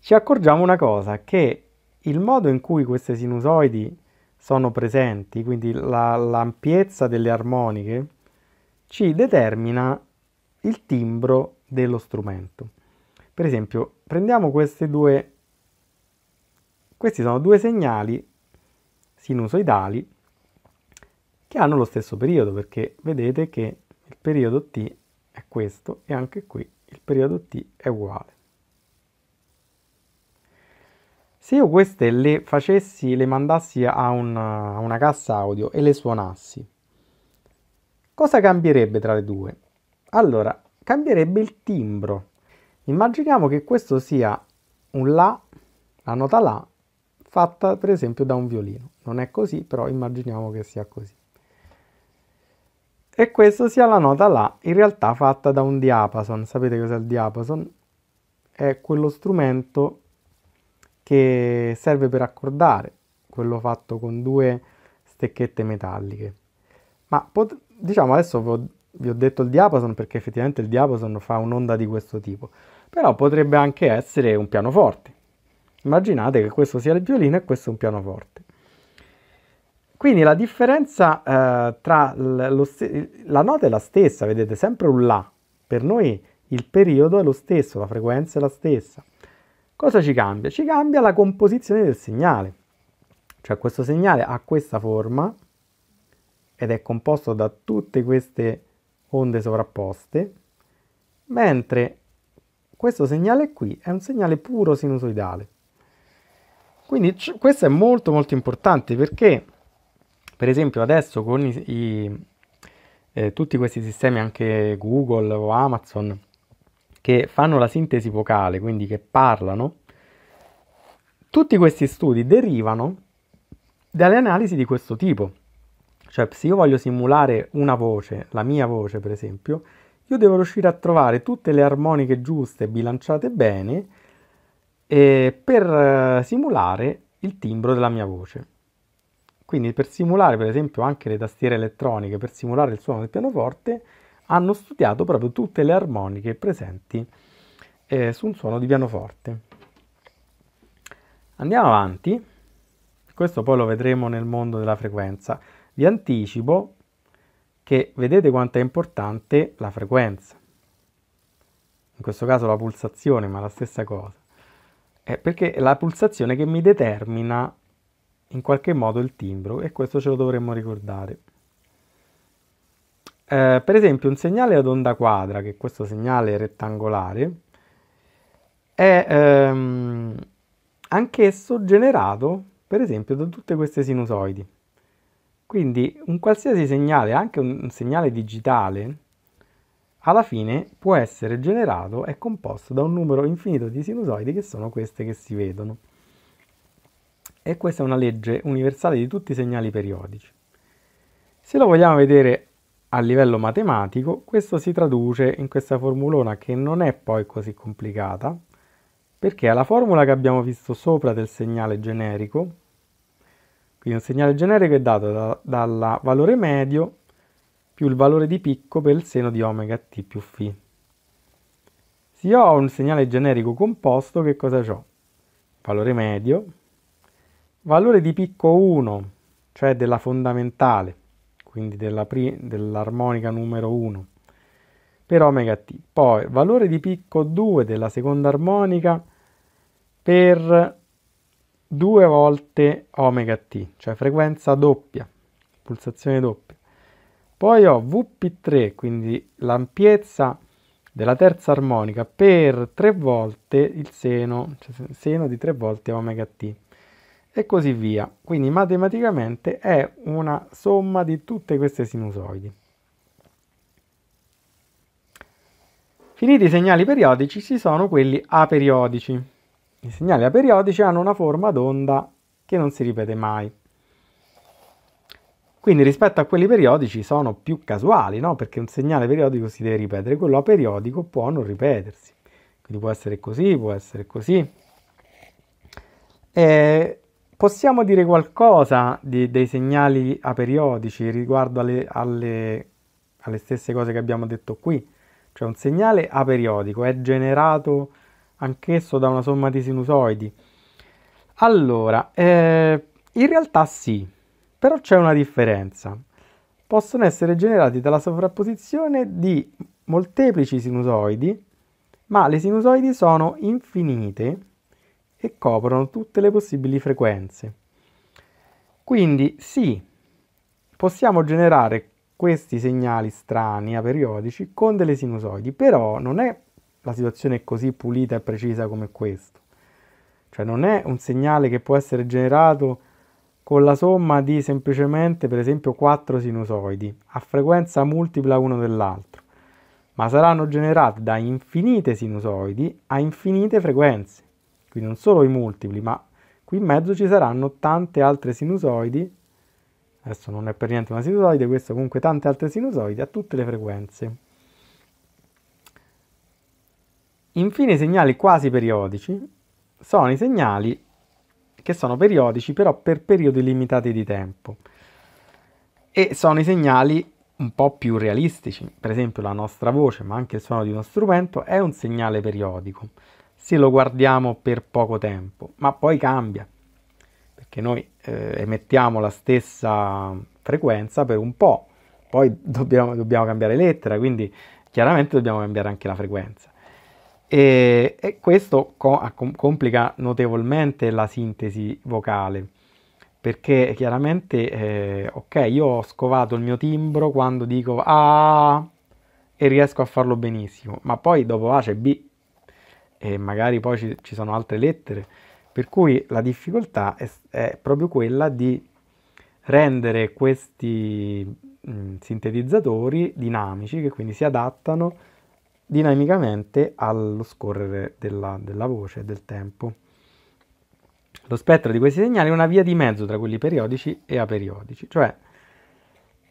ci accorgiamo una cosa, che il modo in cui queste sinusoidi sono presenti, quindi la, l'ampiezza delle armoniche, ci determina il timbro dello strumento. Per esempio, prendiamo queste due, questi sono due segnali sinusoidali che hanno lo stesso periodo, perché vedete che il periodo t è questo e anche qui il periodo t è uguale. Se io queste le facessi, le mandassi a una, a una cassa audio e le suonassi, cosa cambierebbe tra le due? Allora, cambierebbe il timbro. Immaginiamo che questo sia un La, la nota La, fatta per esempio da un violino. Non è così, però immaginiamo che sia così e questa sia la nota La, in realtà fatta da un diapason. Sapete cos'è il diapason? È quello strumento che serve per accordare, quello fatto con due stecchette metalliche. Ma pot- diciamo adesso vi ho, vi ho detto il diapason perché effettivamente il diapason fa un'onda di questo tipo, però potrebbe anche essere un pianoforte. Immaginate che questo sia il violino e questo è un pianoforte. Quindi la differenza eh, tra lo la nota è la stessa, vedete, sempre un La. Per noi il periodo è lo stesso, la frequenza è la stessa. Cosa ci cambia? Ci cambia la composizione del segnale. Cioè questo segnale ha questa forma ed è composto da tutte queste onde sovrapposte, mentre questo segnale qui è un segnale puro sinusoidale. Quindi questo è molto molto importante perché per esempio adesso con i, i, eh, tutti questi sistemi, anche Google o Amazon, che fanno la sintesi vocale, quindi che parlano, tutti questi studi derivano dalle analisi di questo tipo. Cioè, se io voglio simulare una voce, la mia voce per esempio, io devo riuscire a trovare tutte le armoniche giuste, bilanciate bene, eh, per eh, simulare il timbro della mia voce. Quindi per simulare per esempio anche le tastiere elettroniche, per simulare il suono del pianoforte, hanno studiato proprio tutte le armoniche presenti eh, su un suono di pianoforte. Andiamo avanti, questo poi lo vedremo nel mondo della frequenza. Vi anticipo che vedete quanto è importante la frequenza. In questo caso la pulsazione, ma la stessa cosa. È eh, perché è la pulsazione che mi determina in qualche modo il timbro e questo ce lo dovremmo ricordare. Eh, per esempio un segnale ad onda quadra, che è questo segnale rettangolare, è ehm, anch'esso generato per esempio da tutte queste sinusoidi. Quindi un qualsiasi segnale, anche un segnale digitale, alla fine può essere generato e composto da un numero infinito di sinusoidi che sono queste che si vedono e questa è una legge universale di tutti i segnali periodici. Se lo vogliamo vedere a livello matematico, questo si traduce in questa formulona che non è poi così complicata, perché alla formula che abbiamo visto sopra del segnale generico, quindi un segnale generico è dato da, dal valore medio più il valore di picco per il seno di omega t più φ. Se io ho un segnale generico composto, che cosa ho? Valore medio Valore di picco 1, cioè della fondamentale, quindi dell'armonica numero 1 per omega t. Poi valore di picco 2 della seconda armonica per 2 volte omega t, cioè frequenza doppia, pulsazione doppia. Poi ho Vp3, quindi l'ampiezza della terza armonica per 3 volte il seno, cioè seno di 3 volte omega t e così via. Quindi matematicamente è una somma di tutte queste sinusoidi. Finiti i segnali periodici ci sono quelli aperiodici. I segnali aperiodici hanno una forma d'onda che non si ripete mai. Quindi rispetto a quelli periodici sono più casuali, no? Perché un segnale periodico si deve ripetere, quello aperiodico può non ripetersi. Quindi può essere così, può essere così. E Possiamo dire qualcosa di, dei segnali aperiodici riguardo alle, alle, alle stesse cose che abbiamo detto qui? Cioè un segnale aperiodico è generato anch'esso da una somma di sinusoidi? Allora, eh, in realtà sì, però c'è una differenza. Possono essere generati dalla sovrapposizione di molteplici sinusoidi, ma le sinusoidi sono infinite che coprono tutte le possibili frequenze. Quindi sì, possiamo generare questi segnali strani, aperiodici, con delle sinusoidi, però non è la situazione così pulita e precisa come questo. Cioè non è un segnale che può essere generato con la somma di semplicemente, per esempio, quattro sinusoidi, a frequenza multipla uno dell'altro, ma saranno generate da infinite sinusoidi a infinite frequenze quindi non solo i multipli, ma qui in mezzo ci saranno tante altre sinusoidi, adesso non è per niente una sinusoide, questo comunque tante altre sinusoidi a tutte le frequenze. Infine i segnali quasi periodici sono i segnali che sono periodici però per periodi limitati di tempo e sono i segnali un po' più realistici, per esempio la nostra voce ma anche il suono di uno strumento è un segnale periodico se lo guardiamo per poco tempo, ma poi cambia, perché noi eh, emettiamo la stessa frequenza per un po', poi dobbiamo, dobbiamo, cambiare lettera, quindi chiaramente dobbiamo cambiare anche la frequenza. E, e questo co complica notevolmente la sintesi vocale, perché chiaramente, eh, ok, io ho scovato il mio timbro quando dico A ah", e riesco a farlo benissimo, ma poi dopo A c'è B e magari poi ci, ci sono altre lettere, per cui la difficoltà è, è proprio quella di rendere questi mh, mm, sintetizzatori dinamici che quindi si adattano dinamicamente allo scorrere della, della voce e del tempo. Lo spettro di questi segnali è una via di mezzo tra quelli periodici e aperiodici, cioè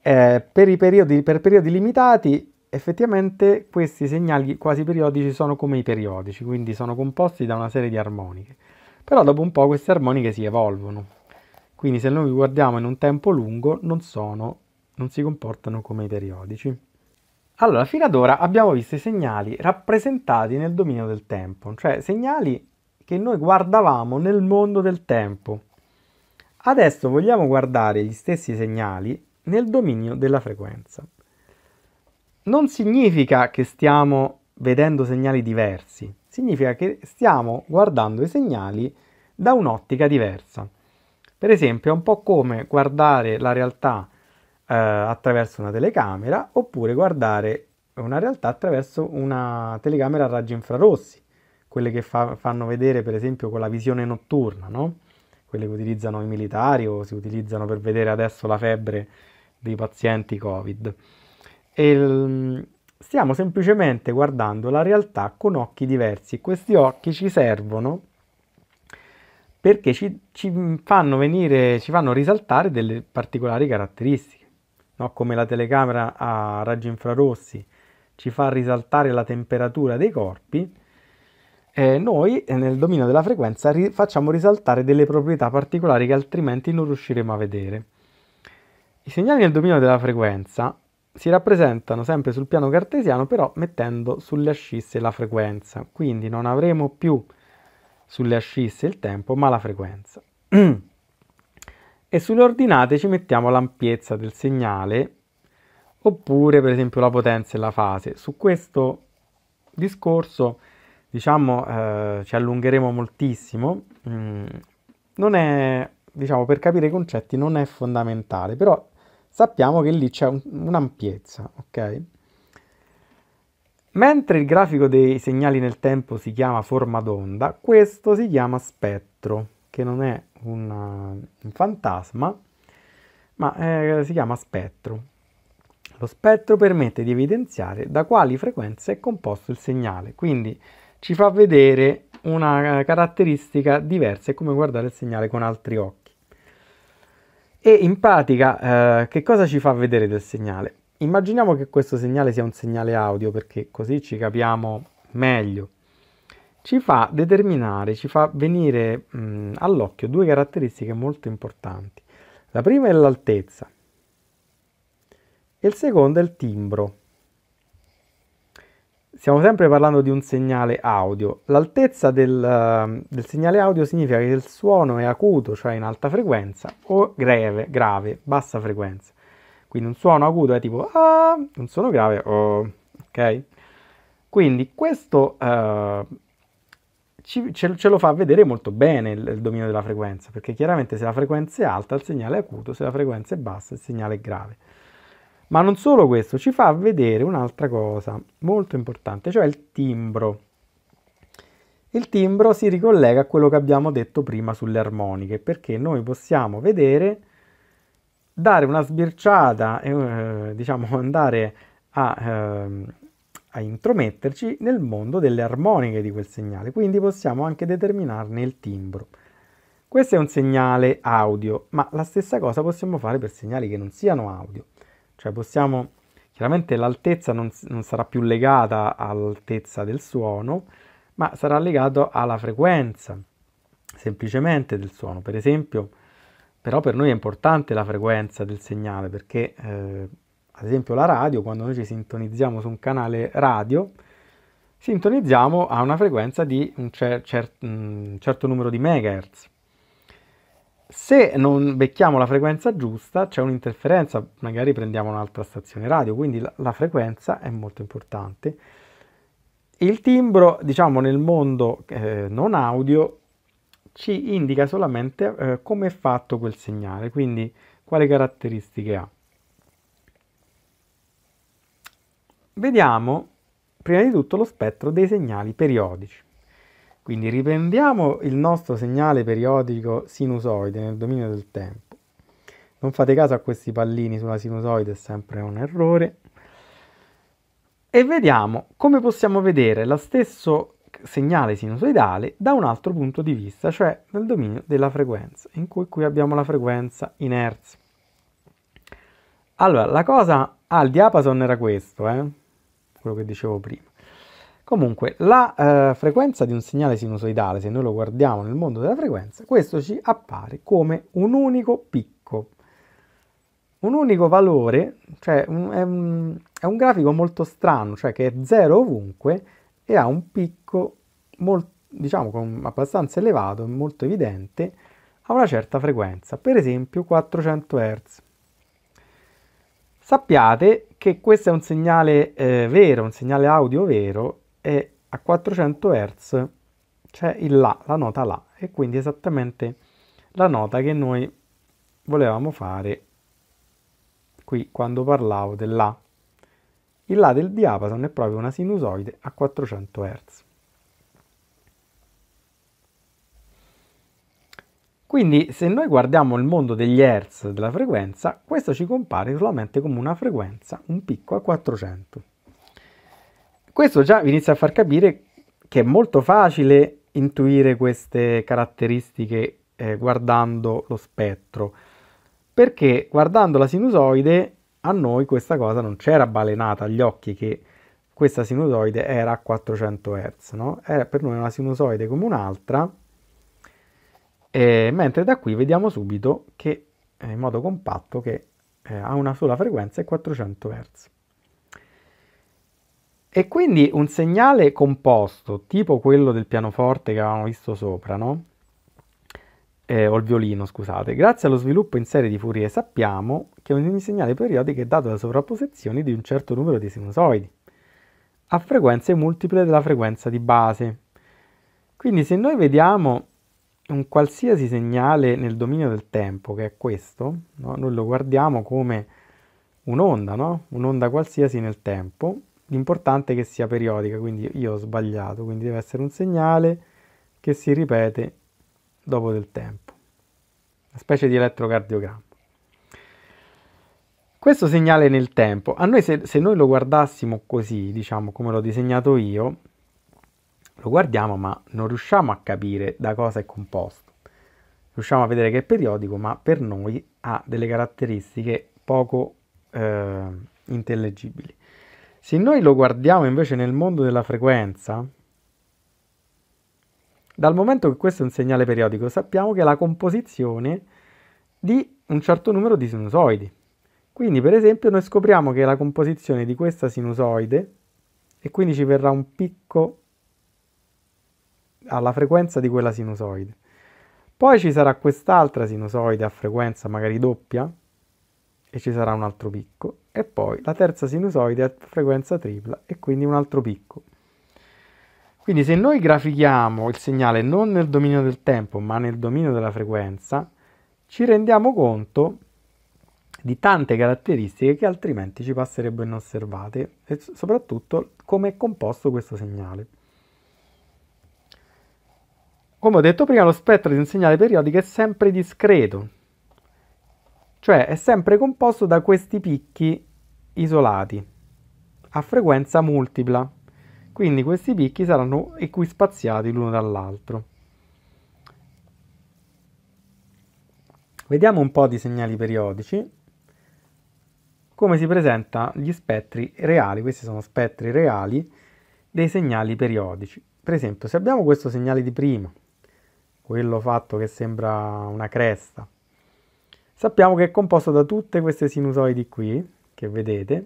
eh, per, periodi, per periodi limitati effettivamente questi segnali quasi periodici sono come i periodici, quindi sono composti da una serie di armoniche. Però dopo un po' queste armoniche si evolvono. Quindi se noi guardiamo in un tempo lungo non, sono, non si comportano come i periodici. Allora, fino ad ora abbiamo visto i segnali rappresentati nel dominio del tempo, cioè segnali che noi guardavamo nel mondo del tempo. Adesso vogliamo guardare gli stessi segnali nel dominio della frequenza non significa che stiamo vedendo segnali diversi, significa che stiamo guardando i segnali da un'ottica diversa. Per esempio, è un po' come guardare la realtà eh, attraverso una telecamera oppure guardare una realtà attraverso una telecamera a raggi infrarossi, quelle che fa, fanno vedere per esempio con la visione notturna, no? quelle che utilizzano i militari o si utilizzano per vedere adesso la febbre dei pazienti Covid. E mm, stiamo semplicemente guardando la realtà con occhi diversi. Questi occhi ci servono perché ci, ci fanno venire, ci fanno risaltare delle particolari caratteristiche, no? come la telecamera a raggi infrarossi ci fa risaltare la temperatura dei corpi. Eh, noi nel dominio della frequenza ri- facciamo risaltare delle proprietà particolari che altrimenti non riusciremo a vedere. I segnali nel dominio della frequenza si rappresentano sempre sul piano cartesiano però mettendo sulle ascisse la frequenza, quindi non avremo più sulle ascisse il tempo ma la frequenza. e sulle ordinate ci mettiamo l'ampiezza del segnale oppure per esempio la potenza e la fase. Su questo discorso diciamo eh, ci allungheremo moltissimo, mm, non è, diciamo per capire i concetti non è fondamentale, però sappiamo che lì c'è un, un'ampiezza, ok? Mentre il grafico dei segnali nel tempo si chiama forma d'onda, questo si chiama spettro, che non è una, un fantasma, ma eh, si chiama spettro. Lo spettro permette di evidenziare da quali frequenze è composto il segnale, quindi ci fa vedere una eh, caratteristica diversa, è come guardare il segnale con altri occhi. E in pratica eh, che cosa ci fa vedere del segnale? Immaginiamo che questo segnale sia un segnale audio perché così ci capiamo meglio. Ci fa determinare, ci fa venire mh, mm, all'occhio due caratteristiche molto importanti. La prima è l'altezza e il secondo è il timbro. Stiamo sempre parlando di un segnale audio. L'altezza del, eh, del, segnale audio significa che il suono è acuto, cioè in alta frequenza, o grave, grave, bassa frequenza. Quindi un suono acuto è tipo ah, un suono grave oh, ok? Quindi questo eh, ci, ce, ce, lo fa vedere molto bene il, il, dominio della frequenza, perché chiaramente se la frequenza è alta il segnale è acuto, se la frequenza è bassa il segnale è grave. Ma non solo questo, ci fa vedere un'altra cosa molto importante, cioè il timbro. Il timbro si ricollega a quello che abbiamo detto prima sulle armoniche, perché noi possiamo vedere, dare una sbirciata, eh, diciamo andare a, eh, a intrometterci nel mondo delle armoniche di quel segnale, quindi possiamo anche determinarne il timbro. Questo è un segnale audio, ma la stessa cosa possiamo fare per segnali che non siano audio. Cioè possiamo, chiaramente l'altezza non, non sarà più legata all'altezza del suono, ma sarà legato alla frequenza semplicemente del suono. Per esempio, però per noi è importante la frequenza del segnale perché eh, ad esempio la radio, quando noi ci sintonizziamo su un canale radio, sintonizziamo a una frequenza di un cer- cer- un certo numero di megahertz se non becchiamo la frequenza giusta c'è un'interferenza, magari prendiamo un'altra stazione radio, quindi la, la, frequenza è molto importante. Il timbro, diciamo, nel mondo eh, non audio ci indica solamente eh, come è fatto quel segnale, quindi quali caratteristiche ha. Vediamo prima di tutto lo spettro dei segnali periodici. Quindi riprendiamo il nostro segnale periodico sinusoide nel dominio del tempo. Non fate caso a questi pallini sulla sinusoide, è sempre un errore. E vediamo come possiamo vedere lo stesso segnale sinusoidale da un altro punto di vista, cioè nel dominio della frequenza, in cui qui abbiamo la frequenza in Hertz. Allora, la cosa... Ah, il diapason era questo, eh? quello che dicevo prima. Comunque, la eh, frequenza di un segnale sinusoidale, se noi lo guardiamo nel mondo della frequenza, questo ci appare come un unico picco. Un unico valore, cioè un, è, un, è, un, grafico molto strano, cioè che è zero ovunque e ha un picco molto, diciamo, abbastanza elevato, molto evidente, a una certa frequenza, per esempio 400 Hz. Sappiate che questo è un segnale eh, vero, un segnale audio vero, e a 400 Hz c'è il La, la nota La, e quindi esattamente la nota che noi volevamo fare qui quando parlavo del La. Il La del diapason è proprio una sinusoide a 400 Hz. Quindi se noi guardiamo il mondo degli Hz della frequenza, questo ci compare solamente come una frequenza, un picco a 400. Questo già vi inizia a far capire che è molto facile intuire queste caratteristiche eh, guardando lo spettro, perché guardando la sinusoide a noi questa cosa non c'era balenata agli occhi che questa sinusoide era a 400 Hz, no? era per noi una sinusoide come un'altra, eh, mentre da qui vediamo subito che eh, in modo compatto che eh, ha una sola frequenza e 400 Hz. E quindi un segnale composto, tipo quello del pianoforte che avevamo visto sopra, no? Eh, o il violino, scusate, grazie allo sviluppo in serie di Fourier sappiamo che ogni segnale periodico è dato da sovrapposizioni di un certo numero di sinusoidi a frequenze multiple della frequenza di base. Quindi se noi vediamo un qualsiasi segnale nel dominio del tempo, che è questo, no? noi lo guardiamo come un'onda, no? un'onda qualsiasi nel tempo, l'importante è che sia periodica, quindi io ho sbagliato, quindi deve essere un segnale che si ripete dopo del tempo, una specie di elettrocardiogramma. Questo segnale nel tempo, a noi se, se noi lo guardassimo così, diciamo come l'ho disegnato io, lo guardiamo ma non riusciamo a capire da cosa è composto. Riusciamo a vedere che è periodico, ma per noi ha delle caratteristiche poco eh, intellegibili. Se noi lo guardiamo invece nel mondo della frequenza, dal momento che questo è un segnale periodico, sappiamo che è la composizione di un certo numero di sinusoidi. Quindi, per esempio, noi scopriamo che la composizione di questa sinusoide, e quindi ci verrà un picco alla frequenza di quella sinusoide. Poi ci sarà quest'altra sinusoide a frequenza magari doppia, e ci sarà un altro picco e poi la terza sinusoide a frequenza tripla e quindi un altro picco. Quindi se noi grafichiamo il segnale non nel dominio del tempo ma nel dominio della frequenza, ci rendiamo conto di tante caratteristiche che altrimenti ci passerebbero inosservate e soprattutto come è composto questo segnale. Come ho detto prima, lo spettro di un segnale periodico è sempre discreto, cioè è sempre composto da questi picchi isolati a frequenza multipla. Quindi questi picchi saranno equispaziati l'uno dall'altro. Vediamo un po' di segnali periodici, come si presentano gli spettri reali, questi sono spettri reali dei segnali periodici. Per esempio, se abbiamo questo segnale di prima, quello fatto che sembra una cresta, Sappiamo che è composto da tutte queste sinusoidi qui, che vedete,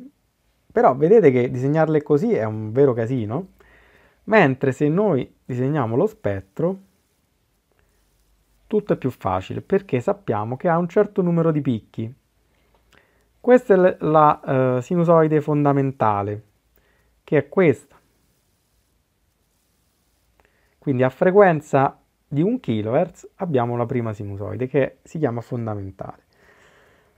però vedete che disegnarle così è un vero casino, mentre se noi disegniamo lo spettro, tutto è più facile, perché sappiamo che ha un certo numero di picchi. Questa è la uh, sinusoide fondamentale, che è questa. Quindi a frequenza di 1 kHz abbiamo la prima sinusoide che si chiama fondamentale.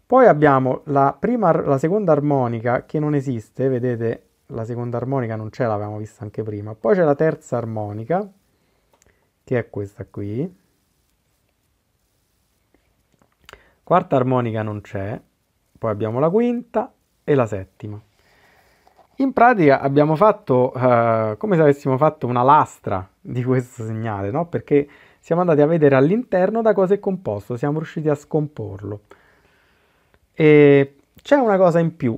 Poi abbiamo la, prima, la seconda armonica che non esiste, vedete la seconda armonica non c'è, l'avevamo vista anche prima. Poi c'è la terza armonica, che è questa qui. Quarta armonica non c'è, poi abbiamo la quinta e la settima. In pratica abbiamo fatto eh, come se avessimo fatto una lastra di questo segnale, no? Perché siamo andati a vedere all'interno da cosa è composto, siamo riusciti a scomporlo. E c'è una cosa in più.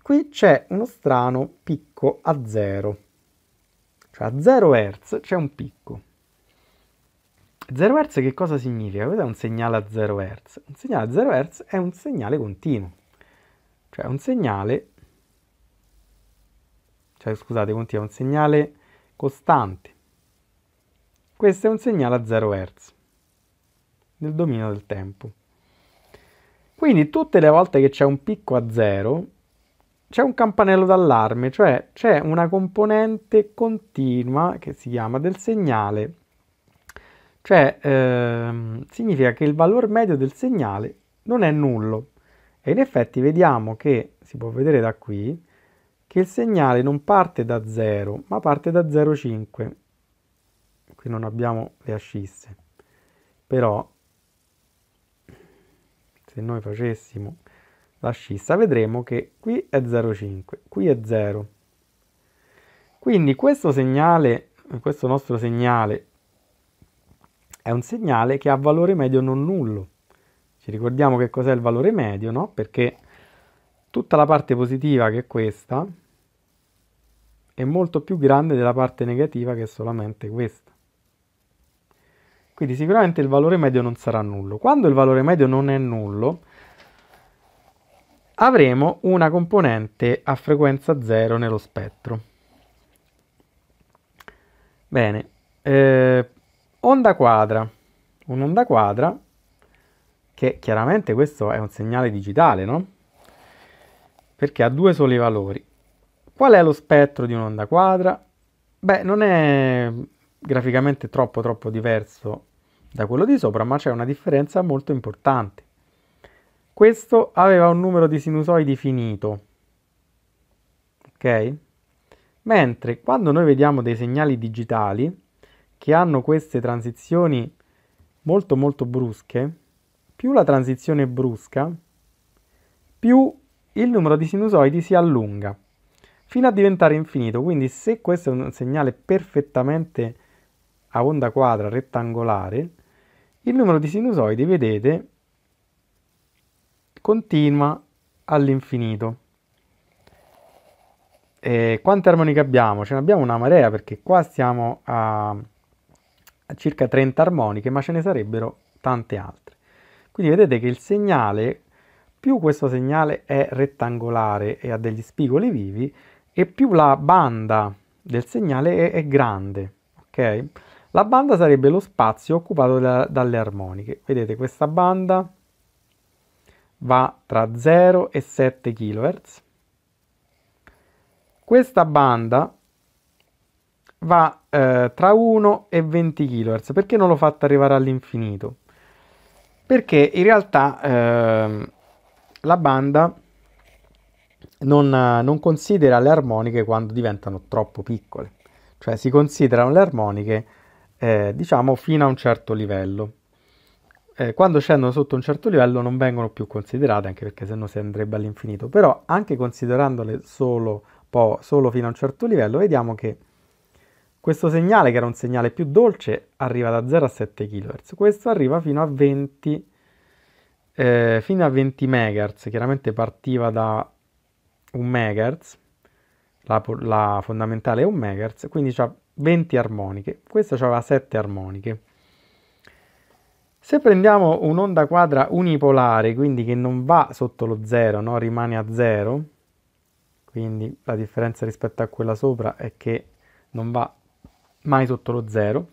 Qui c'è uno strano picco a zero. Cioè a 0 Hz c'è un picco. 0 Hz che cosa significa? Cos'è un segnale a 0 Hz. Un segnale a 0 Hz è un segnale continuo. Cioè un segnale... Cioè scusate, continuo, un segnale costante. Questo è un segnale a 0 Hz nel dominio del tempo. Quindi tutte le volte che c'è un picco a zero c'è un campanello d'allarme, cioè c'è una componente continua che si chiama del segnale, cioè ehm, significa che il valore medio del segnale non è nullo e in effetti vediamo che, si può vedere da qui, che il segnale non parte da 0 ma parte da 0,5, qui non abbiamo le ascisse, però se noi facessimo la scissa vedremo che qui è 0,5, qui è 0. Quindi questo segnale, questo nostro segnale è un segnale che ha valore medio non nullo. Ci ricordiamo che cos'è il valore medio, no? Perché tutta la parte positiva che è questa è molto più grande della parte negativa che è solamente questa. Quindi sicuramente il valore medio non sarà nullo. Quando il valore medio non è nullo, avremo una componente a frequenza zero nello spettro. Bene, eh, onda quadra. Un'onda quadra, che chiaramente questo è un segnale digitale, no? Perché ha due soli valori. Qual è lo spettro di un'onda quadra? Beh, non è graficamente troppo troppo diverso da quello di sopra, ma c'è una differenza molto importante. Questo aveva un numero di sinusoidi finito, ok? Mentre quando noi vediamo dei segnali digitali che hanno queste transizioni molto molto brusche, più la transizione è brusca, più il numero di sinusoidi si allunga fino a diventare infinito. Quindi se questo è un segnale perfettamente a onda quadra rettangolare, il numero di sinusoidi, vedete, continua all'infinito. E quante armoniche abbiamo? Ce ne abbiamo una marea perché qua siamo a, a circa 30 armoniche, ma ce ne sarebbero tante altre. Quindi vedete che il segnale, più questo segnale è rettangolare e ha degli spigoli vivi, e più la banda del segnale è, è grande, ok? La banda sarebbe lo spazio occupato da, dalle armoniche. Vedete questa banda va tra 0 e 7 kHz. Questa banda va eh, tra 1 e 20 kHz. Perché non l'ho fatta arrivare all'infinito? Perché in realtà eh, la banda non, non considera le armoniche quando diventano troppo piccole. Cioè si considerano le armoniche eh, diciamo fino a un certo livello. Eh, quando scendono sotto un certo livello non vengono più considerate, anche perché se no si andrebbe all'infinito, però anche considerandole solo, po', solo fino a un certo livello, vediamo che questo segnale, che era un segnale più dolce, arriva da 0 a 7 kHz, questo arriva fino a 20 eh, fino a 20 MHz, chiaramente partiva da 1 MHz, la, la fondamentale è 1 MHz, quindi ha 20 armoniche, questo aveva 7 armoniche. Se prendiamo un'onda quadra unipolare, quindi che non va sotto lo 0, no? rimane a 0, quindi la differenza rispetto a quella sopra è che non va mai sotto lo 0,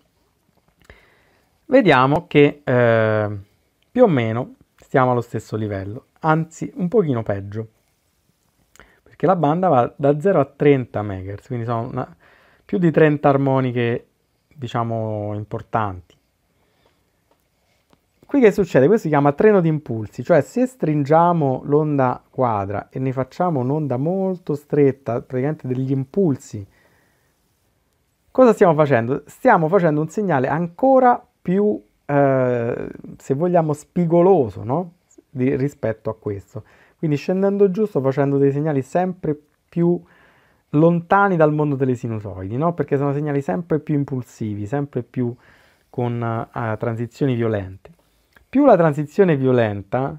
vediamo che eh, più o meno stiamo allo stesso livello, anzi un pochino peggio, perché la banda va da 0 a 30 MHz, quindi sono una, più di 30 armoniche, diciamo, importanti. Qui che succede? Questo si chiama treno di impulsi, cioè se stringiamo l'onda quadra e ne facciamo un'onda molto stretta, praticamente degli impulsi, cosa stiamo facendo? Stiamo facendo un segnale ancora più, eh, se vogliamo, spigoloso no? Di, rispetto a questo. Quindi scendendo giù sto facendo dei segnali sempre più lontani dal mondo delle sinusoidi, no? perché sono segnali sempre più impulsivi, sempre più con uh, transizioni violente. Più la transizione è violenta,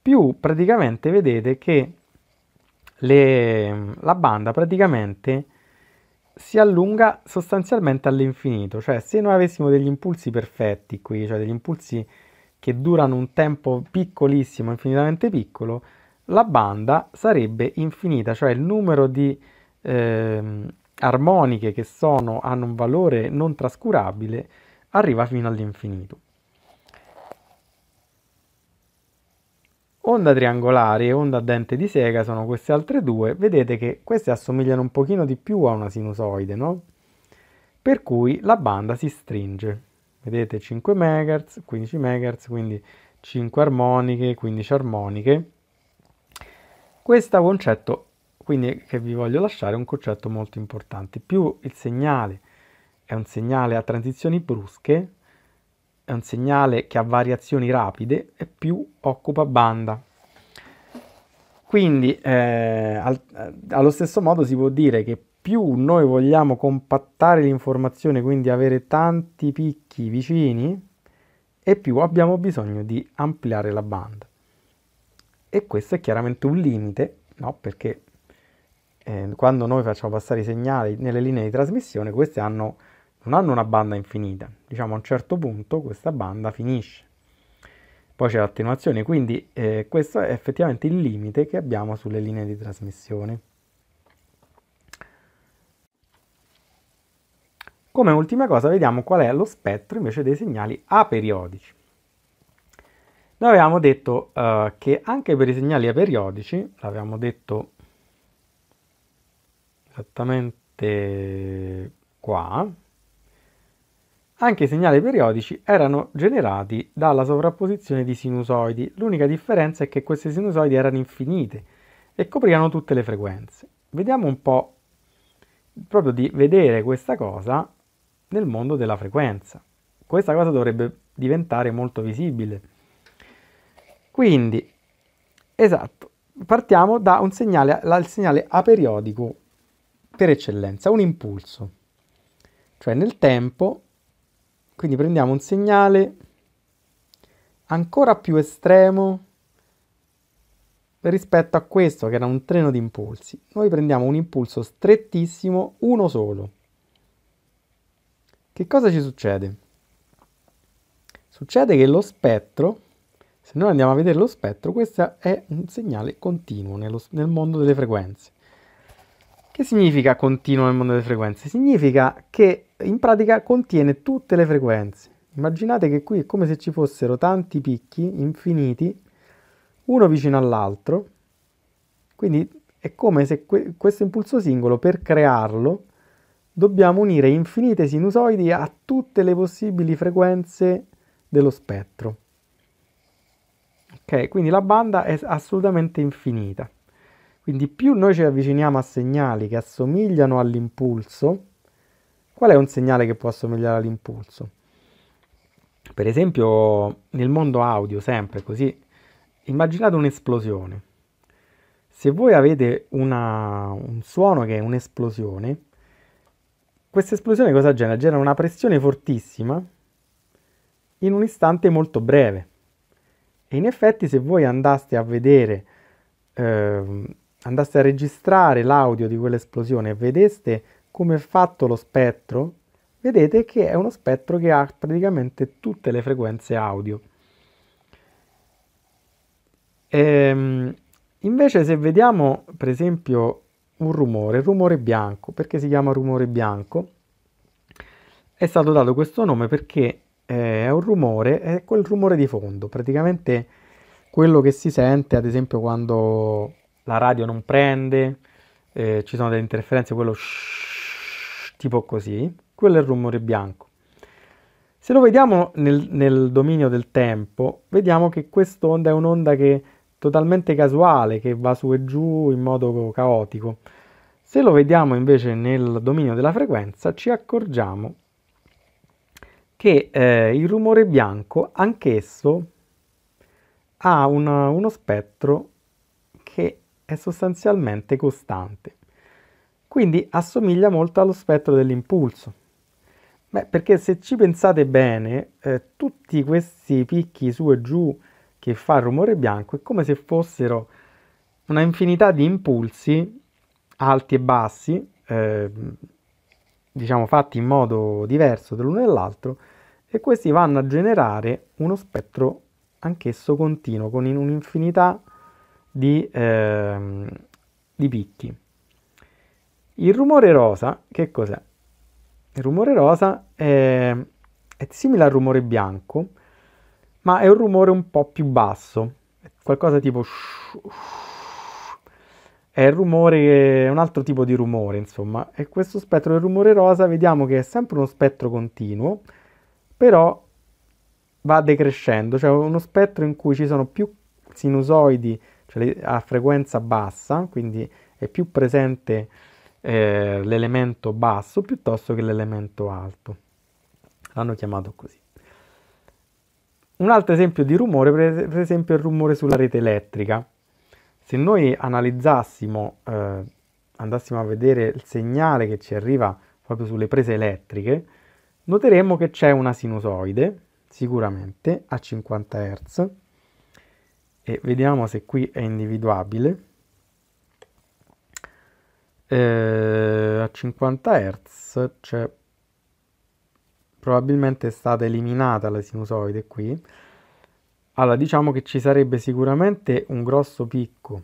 più praticamente vedete che le, la banda praticamente si allunga sostanzialmente all'infinito, cioè se noi avessimo degli impulsi perfetti qui, cioè degli impulsi che durano un tempo piccolissimo, infinitamente piccolo, la banda sarebbe infinita, cioè il numero di eh, armoniche che sono, hanno un valore non trascurabile arriva fino all'infinito. Onda triangolare e onda a dente di sega sono queste altre due, vedete che queste assomigliano un pochino di più a una sinusoide, no? Per cui la banda si stringe. Vedete 5 MHz, 15 MHz, quindi 5 armoniche, 15 armoniche questo concetto quindi che vi voglio lasciare è un concetto molto importante. Più il segnale è un segnale a transizioni brusche, è un segnale che ha variazioni rapide e più occupa banda. Quindi eh, al, allo stesso modo si può dire che più noi vogliamo compattare l'informazione, quindi avere tanti picchi vicini, e più abbiamo bisogno di ampliare la banda. E questo è chiaramente un limite, no? perché eh, quando noi facciamo passare i segnali nelle linee di trasmissione, queste hanno, non hanno una banda infinita. Diciamo a un certo punto questa banda finisce. Poi c'è l'attenuazione, quindi eh, questo è effettivamente il limite che abbiamo sulle linee di trasmissione. Come ultima cosa vediamo qual è lo spettro invece dei segnali aperiodici. Noi avevamo detto uh, che anche per i segnali aperiodici, l'avevamo detto esattamente qua, anche i segnali periodici erano generati dalla sovrapposizione di sinusoidi. L'unica differenza è che queste sinusoidi erano infinite e coprivano tutte le frequenze. Vediamo un po' proprio di vedere questa cosa nel mondo della frequenza. Questa cosa dovrebbe diventare molto visibile quindi, esatto, partiamo da un segnale, dal segnale aperiodico per eccellenza, un impulso. Cioè nel tempo, quindi prendiamo un segnale ancora più estremo rispetto a questo che era un treno di impulsi. Noi prendiamo un impulso strettissimo, uno solo. Che cosa ci succede? Succede che lo spettro se noi andiamo a vedere lo spettro, questo è un segnale continuo nello, nel mondo delle frequenze. Che significa continuo nel mondo delle frequenze? Significa che in pratica contiene tutte le frequenze. Immaginate che qui è come se ci fossero tanti picchi infiniti, uno vicino all'altro, quindi è come se que questo impulso singolo, per crearlo, dobbiamo unire infinite sinusoidi a tutte le possibili frequenze dello spettro. Ok, quindi la banda è assolutamente infinita. Quindi più noi ci avviciniamo a segnali che assomigliano all'impulso, qual è un segnale che può assomigliare all'impulso? Per esempio nel mondo audio, sempre così, immaginate un'esplosione. Se voi avete una, un suono che è un'esplosione, questa esplosione cosa genera? Genera una pressione fortissima in un istante molto breve. E in effetti se voi andaste a vedere, eh, andaste a registrare l'audio di quell'esplosione e vedeste come è fatto lo spettro, vedete che è uno spettro che ha praticamente tutte le frequenze audio. Ehm, invece se vediamo per esempio un rumore, rumore bianco, perché si chiama rumore bianco? È stato dato questo nome perché eh, è un rumore, è quel rumore di fondo, praticamente quello che si sente ad esempio quando la radio non prende, eh, ci sono delle interferenze, quello shh, tipo così, quello è il rumore bianco. Se lo vediamo nel, nel dominio del tempo, vediamo che quest'onda è un'onda che è totalmente casuale, che va su e giù in modo caotico. Se lo vediamo invece nel dominio della frequenza, ci accorgiamo che eh, il rumore bianco anch'esso ha una, uno spettro che è sostanzialmente costante. Quindi assomiglia molto allo spettro dell'impulso. Beh, perché se ci pensate bene, eh, tutti questi picchi su e giù che fa il rumore bianco è come se fossero una infinità di impulsi alti e bassi, eh, diciamo fatti in modo diverso dell'uno dall'altro e questi vanno a generare uno spettro anch'esso continuo con un'infinità di, eh, di picchi. Il rumore rosa, che cos'è? Il rumore rosa è, è simile al rumore bianco, ma è un rumore un po' più basso, qualcosa tipo shh, shh, è il rumore, un altro tipo di rumore, insomma, e questo spettro del rumore rosa vediamo che è sempre uno spettro continuo, però va decrescendo, cioè uno spettro in cui ci sono più sinusoidi cioè a frequenza bassa, quindi è più presente eh, l'elemento basso piuttosto che l'elemento alto. L'hanno chiamato così. Un altro esempio di rumore, per esempio, è il rumore sulla rete elettrica. Se noi analizzassimo, eh, andassimo a vedere il segnale che ci arriva proprio sulle prese elettriche, noteremmo che c'è una sinusoide, sicuramente, a 50 Hz, e vediamo se qui è individuabile. Eh, a 50 Hz cioè, probabilmente è stata eliminata la sinusoide qui allora, diciamo che ci sarebbe sicuramente un grosso picco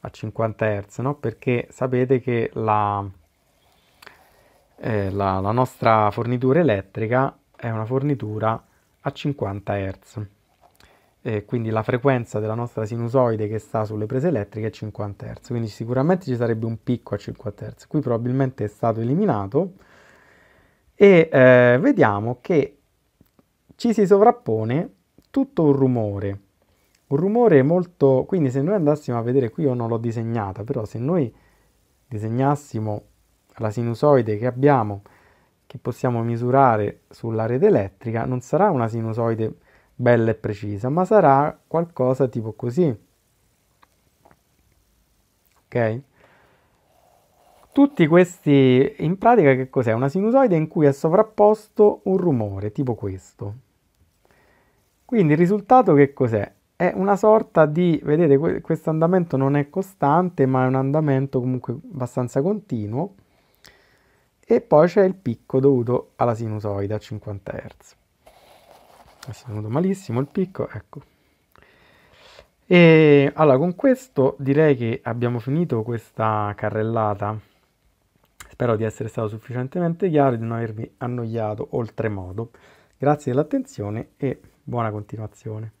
a 50 Hz, no? Perché sapete che la, eh, la, la nostra fornitura elettrica è una fornitura a 50 Hz. Eh, quindi la frequenza della nostra sinusoide che sta sulle prese elettriche è 50 Hz, quindi sicuramente ci sarebbe un picco a 50 Hz, qui probabilmente è stato eliminato e eh, vediamo che ci si sovrappone tutto un rumore, un rumore molto... quindi se noi andassimo a vedere qui io non l'ho disegnata, però se noi disegnassimo la sinusoide che abbiamo, che possiamo misurare sulla rete elettrica, non sarà una sinusoide bella e precisa, ma sarà qualcosa tipo così. Ok? Tutti questi, in pratica che cos'è? Una sinusoide in cui è sovrapposto un rumore, tipo questo. Quindi il risultato che cos'è? È una sorta di, vedete, questo andamento non è costante, ma è un andamento comunque abbastanza continuo. E poi c'è il picco dovuto alla sinusoide a 50 Hz. Adesso è venuto malissimo il picco, ecco. E allora con questo direi che abbiamo finito questa carrellata. Spero di essere stato sufficientemente chiaro e di non avervi annoiato oltremodo. Grazie dell'attenzione e Buona continuazione.